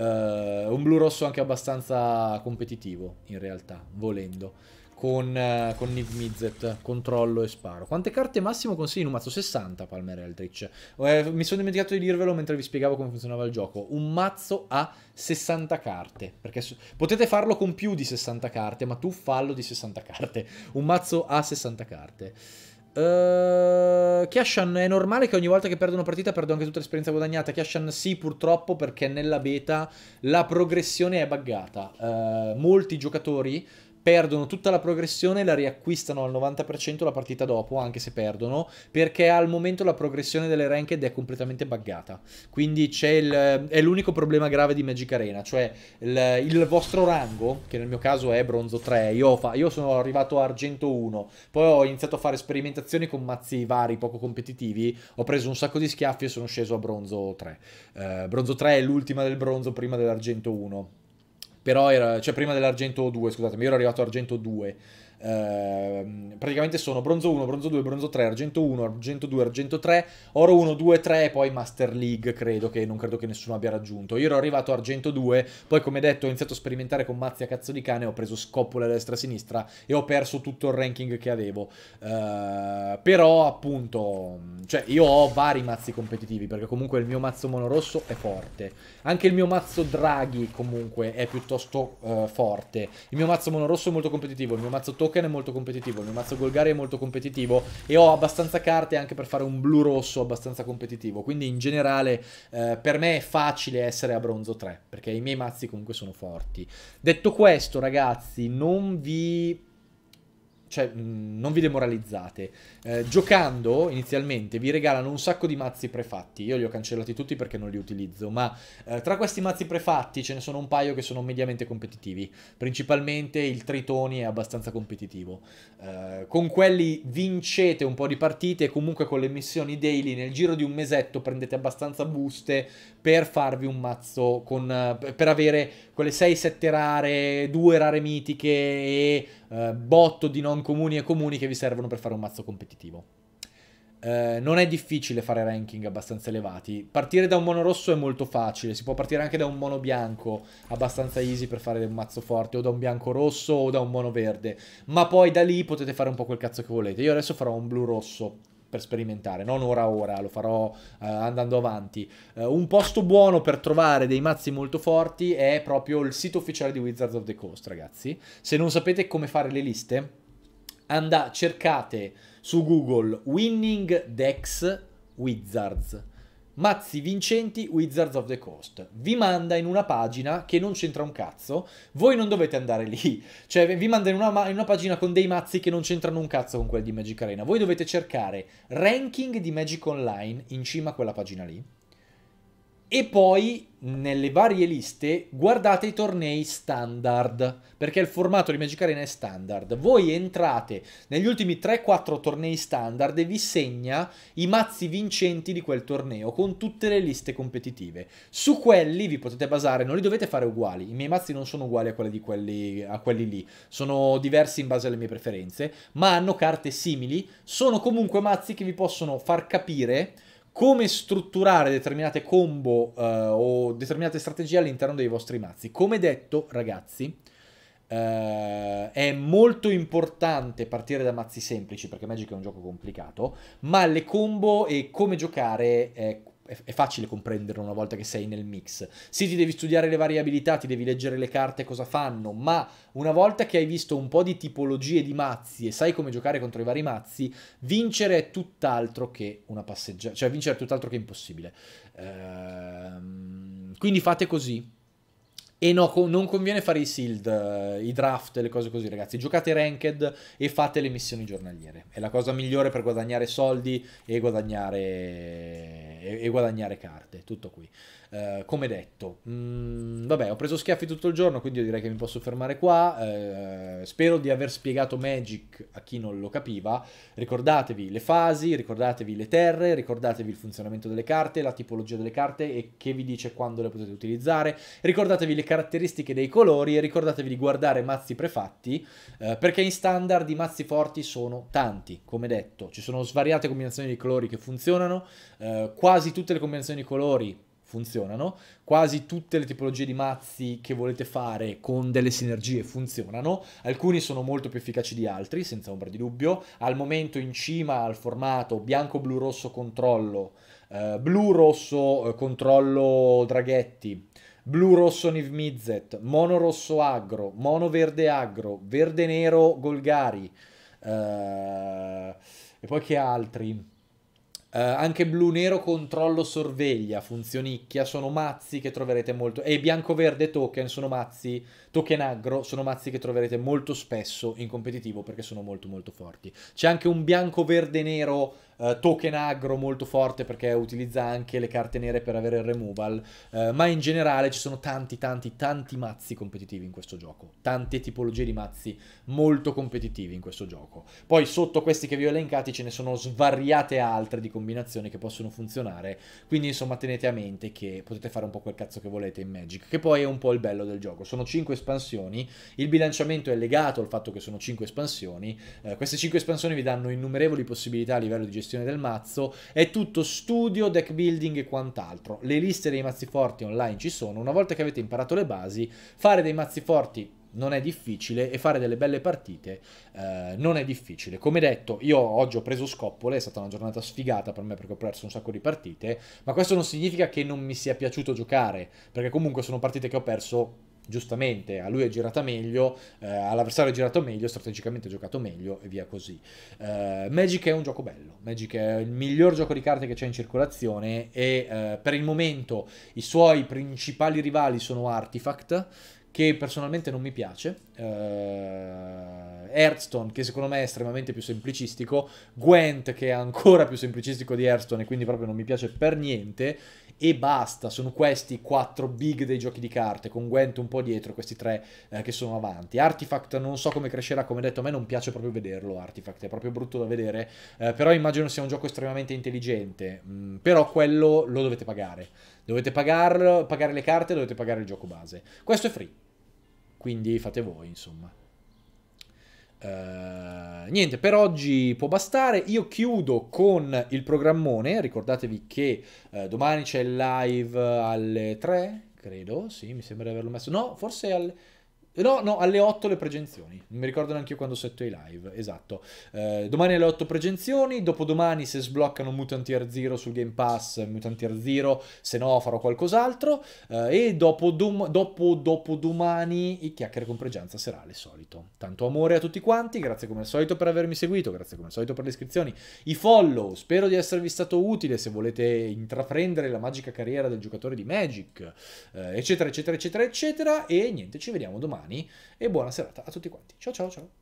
[SPEAKER 1] Uh, un blu rosso anche abbastanza competitivo, in realtà, volendo. Con, uh, con Niv Mizzet, controllo e sparo. Quante carte massimo consigli in un mazzo? 60 Palmer Eldritch. Eh, mi sono dimenticato di dirvelo mentre vi spiegavo come funzionava il gioco. Un mazzo a 60 carte. Perché potete farlo con più di 60 carte, ma tu fallo di 60 carte. Un mazzo a 60 carte. Uh, eh, Kiashan è normale che ogni volta che perdo una partita perdo anche tutta l'esperienza guadagnata. Kiashan sì, purtroppo, perché nella beta la progressione è buggata. Uh, molti giocatori perdono tutta la progressione e la riacquistano al 90% la partita dopo, anche se perdono, perché al momento la progressione delle ranked è completamente buggata. Quindi il, è l'unico problema grave di Magic Arena, cioè il, il, vostro rango, che nel mio caso è bronzo 3, io, fa, io sono arrivato a argento 1, poi ho iniziato a fare sperimentazioni con mazzi vari, poco competitivi, ho preso un sacco di schiaffi e sono sceso a bronzo 3. Eh, bronzo 3 è l'ultima del bronzo prima dell'argento 1 però era, cioè prima dell'argento 2, scusatemi, io ero arrivato argento 2. Ehm, praticamente sono bronzo 1, bronzo 2, bronzo 3, argento 1, argento 2, argento 3, oro 1, 2, 3 e poi Master League credo che non credo che nessuno abbia raggiunto. Io ero arrivato argento 2, poi come detto ho iniziato a sperimentare con mazzi a cazzo di cane, ho preso scoppola a destra e a sinistra e ho perso tutto il ranking che avevo. Eh, però appunto, cioè io ho vari mazzi competitivi perché comunque il mio mazzo monorosso è forte. Anche il mio mazzo Draghi comunque è piuttosto eh, forte. Il mio mazzo monorosso è molto competitivo, il mio mazzo Tokyo Hadouken è molto competitivo, il mio mazzo Golgari è molto competitivo e ho abbastanza carte anche per fare un blu rosso abbastanza competitivo, quindi in generale eh, per me è facile essere a bronzo 3, perché i miei mazzi comunque sono forti. Detto questo ragazzi, non vi cioè, non vi demoralizzate. Eh, giocando inizialmente vi regalano un sacco di mazzi prefatti. Io li ho cancellati tutti perché non li utilizzo. Ma eh, tra questi mazzi prefatti ce ne sono un paio che sono mediamente competitivi. Principalmente il Tritoni è abbastanza competitivo. Eh, con quelli vincete un po' di partite e comunque con le missioni daily nel giro di un mesetto prendete abbastanza buste per farvi un mazzo con, eh, per avere quelle 6-7 rare, 2 rare mitiche e eh, botto di non non comuni e comuni che vi servono per fare un mazzo competitivo. Eh, non è difficile fare ranking abbastanza elevati. Partire da un mono rosso è molto facile, si può partire anche da un mono bianco abbastanza easy per fare un mazzo forte, o da un bianco rosso o da un mono verde. Ma poi da lì potete fare un po' quel cazzo che volete. Io adesso farò un blu rosso per sperimentare, non ora ora, lo farò uh, andando avanti. Uh, un posto buono per trovare dei mazzi molto forti è proprio il sito ufficiale di Wizards of the Coast, ragazzi. Se non sapete come fare le liste, Andate, cercate su Google Winning Dex Wizards. Mazzi vincenti Wizards of the Coast. Vi manda in una pagina che non c'entra un cazzo. Voi non dovete andare lì. <laughs> Cioè, vi manda in una, in una, pagina con dei mazzi che non c'entrano un cazzo con quelli di Magic Arena. Voi dovete cercare ranking di Magic Online in cima a quella pagina lì e poi nelle varie liste guardate i tornei standard, perché il formato di Magic Arena è standard. Voi entrate negli ultimi 3-4 tornei standard e vi segna i mazzi vincenti di quel torneo con tutte le liste competitive. Su quelli vi potete basare, non li dovete fare uguali. I miei mazzi non sono uguali a quelli, quelli, a quelli lì, sono diversi in base alle mie preferenze, ma hanno carte simili. Sono comunque mazzi che vi possono far capire come strutturare determinate combo eh, o determinate strategie all'interno dei vostri mazzi. Come detto, ragazzi, eh, è molto importante partire da mazzi semplici perché Magic è un gioco complicato, ma le combo e come giocare è è, facile comprenderlo una volta che sei nel mix. Sì, ti devi studiare le variabilità, ti devi leggere le carte, cosa fanno, ma una volta che hai visto un po' di tipologie di mazzi e sai come giocare contro i vari mazzi, vincere è tutt'altro che una passeggiata, cioè vincere è tutt'altro che impossibile. Ehm, quindi fate così. E no, non conviene fare i sealed, eh, i draft, e le cose così, ragazzi. Giocate ranked e fate le missioni giornaliere. È la cosa migliore per guadagnare soldi e guadagnare, e guadagnare carte. Tutto qui. Eh, come detto, mh, mm, vabbè, ho preso schiaffi tutto il giorno, quindi io direi che mi posso fermare qua. Eh, spero di aver spiegato Magic a chi non lo capiva. Ricordatevi le fasi, ricordatevi le terre, ricordatevi il funzionamento delle carte, la tipologia delle carte e che vi dice quando le potete utilizzare. Ricordatevi le caratteristiche dei colori e ricordatevi di guardare mazzi prefatti, eh, perché in standard i mazzi forti sono tanti, come detto. Ci sono svariate combinazioni di colori che funzionano, eh, quasi tutte le combinazioni di colori funzionano, quasi tutte le tipologie di mazzi che volete fare con delle sinergie funzionano, alcuni sono molto più efficaci di altri, senza ombra di dubbio, al momento in cima al formato bianco-blu-rosso controllo, eh, blu-rosso eh, controllo draghetti, blu-rosso Niv Mizzet, mono-rosso agro, mono-verde agro, verde-nero Golgari, eh, e poi che altri? Uh, anche blu-nero controllo sorveglia, funzionicchia, sono mazzi che troverete molto... E bianco-verde token sono mazzi, token aggro, sono mazzi che troverete molto spesso in competitivo perché sono molto molto forti. C'è anche un bianco-verde-nero uh, token aggro molto forte perché utilizza anche le carte nere per avere il removal, uh, ma in generale ci sono tanti tanti tanti mazzi competitivi in questo gioco, tante tipologie di mazzi molto competitivi in questo gioco. Poi sotto questi che vi ho elencati ce ne sono svariate altre di combinazioni che possono funzionare, quindi insomma tenete a mente che potete fare un po' quel cazzo che volete in Magic, che poi è un po' il bello del gioco. Sono 5 espansioni, il bilanciamento è legato al fatto che sono 5 espansioni, eh, queste 5 espansioni vi danno innumerevoli possibilità a livello di gestione gestione del mazzo, è tutto studio, deck building e quant'altro. Le liste dei mazzi forti online ci sono, una volta che avete imparato le basi, fare dei mazzi forti non è difficile e fare delle belle partite eh, non è difficile. Come detto, io oggi ho preso scoppole, è stata una giornata sfigata per me perché ho perso un sacco di partite, ma questo non significa che non mi sia piaciuto giocare, perché comunque sono partite che ho perso giustamente a lui è girata meglio, eh, all'avversario è girato meglio, strategicamente è giocato meglio e via così. Eh, Magic è un gioco bello, Magic è il miglior gioco di carte che c'è in circolazione e eh, per il momento i suoi principali rivali sono Artifact che personalmente non mi piace, uh, Hearthstone che secondo me è estremamente più semplicistico, Gwent che è ancora più semplicistico di Hearthstone e quindi proprio non mi piace per niente, e basta, sono questi i quattro big dei giochi di carte, con Gwent un po' dietro, questi tre eh, che sono avanti. Artifact non so come crescerà, come detto, a me non piace proprio vederlo Artifact, è proprio brutto da vedere, eh, però immagino sia un gioco estremamente intelligente, mm, però quello lo dovete pagare. Dovete pagarlo, pagare le carte, dovete pagare il gioco base. Questo è free, quindi fate voi, insomma. Eh, niente, per oggi può bastare. Io chiudo con il programmone. Ricordatevi che uh, domani c'è il live alle 3, credo. Sì, mi sembra di averlo messo. No, forse alle eh, no, no, alle 8 le pregenzioni. Non mi ricordo neanche io quando setto i live. Esatto. Eh, domani alle 8 pregenzioni. Dopodomani, se sbloccano Mutant Year Zero sul Game Pass, Mutant Year Zero. Se no, farò qualcos'altro. Eh, e dopo, dom- dopo, dopo domani, i chiacchiere con pregianza sarà le solito. Tanto amore a tutti quanti. Grazie come al solito per avermi seguito. Grazie come al solito per le iscrizioni. I follow. Spero di esservi stato utile. Se volete intraprendere la magica carriera del giocatore di Magic, eh, eccetera, eccetera, eccetera, eccetera. E niente, ci vediamo domani domani e buona serata a tutti quanti. Ciao ciao ciao.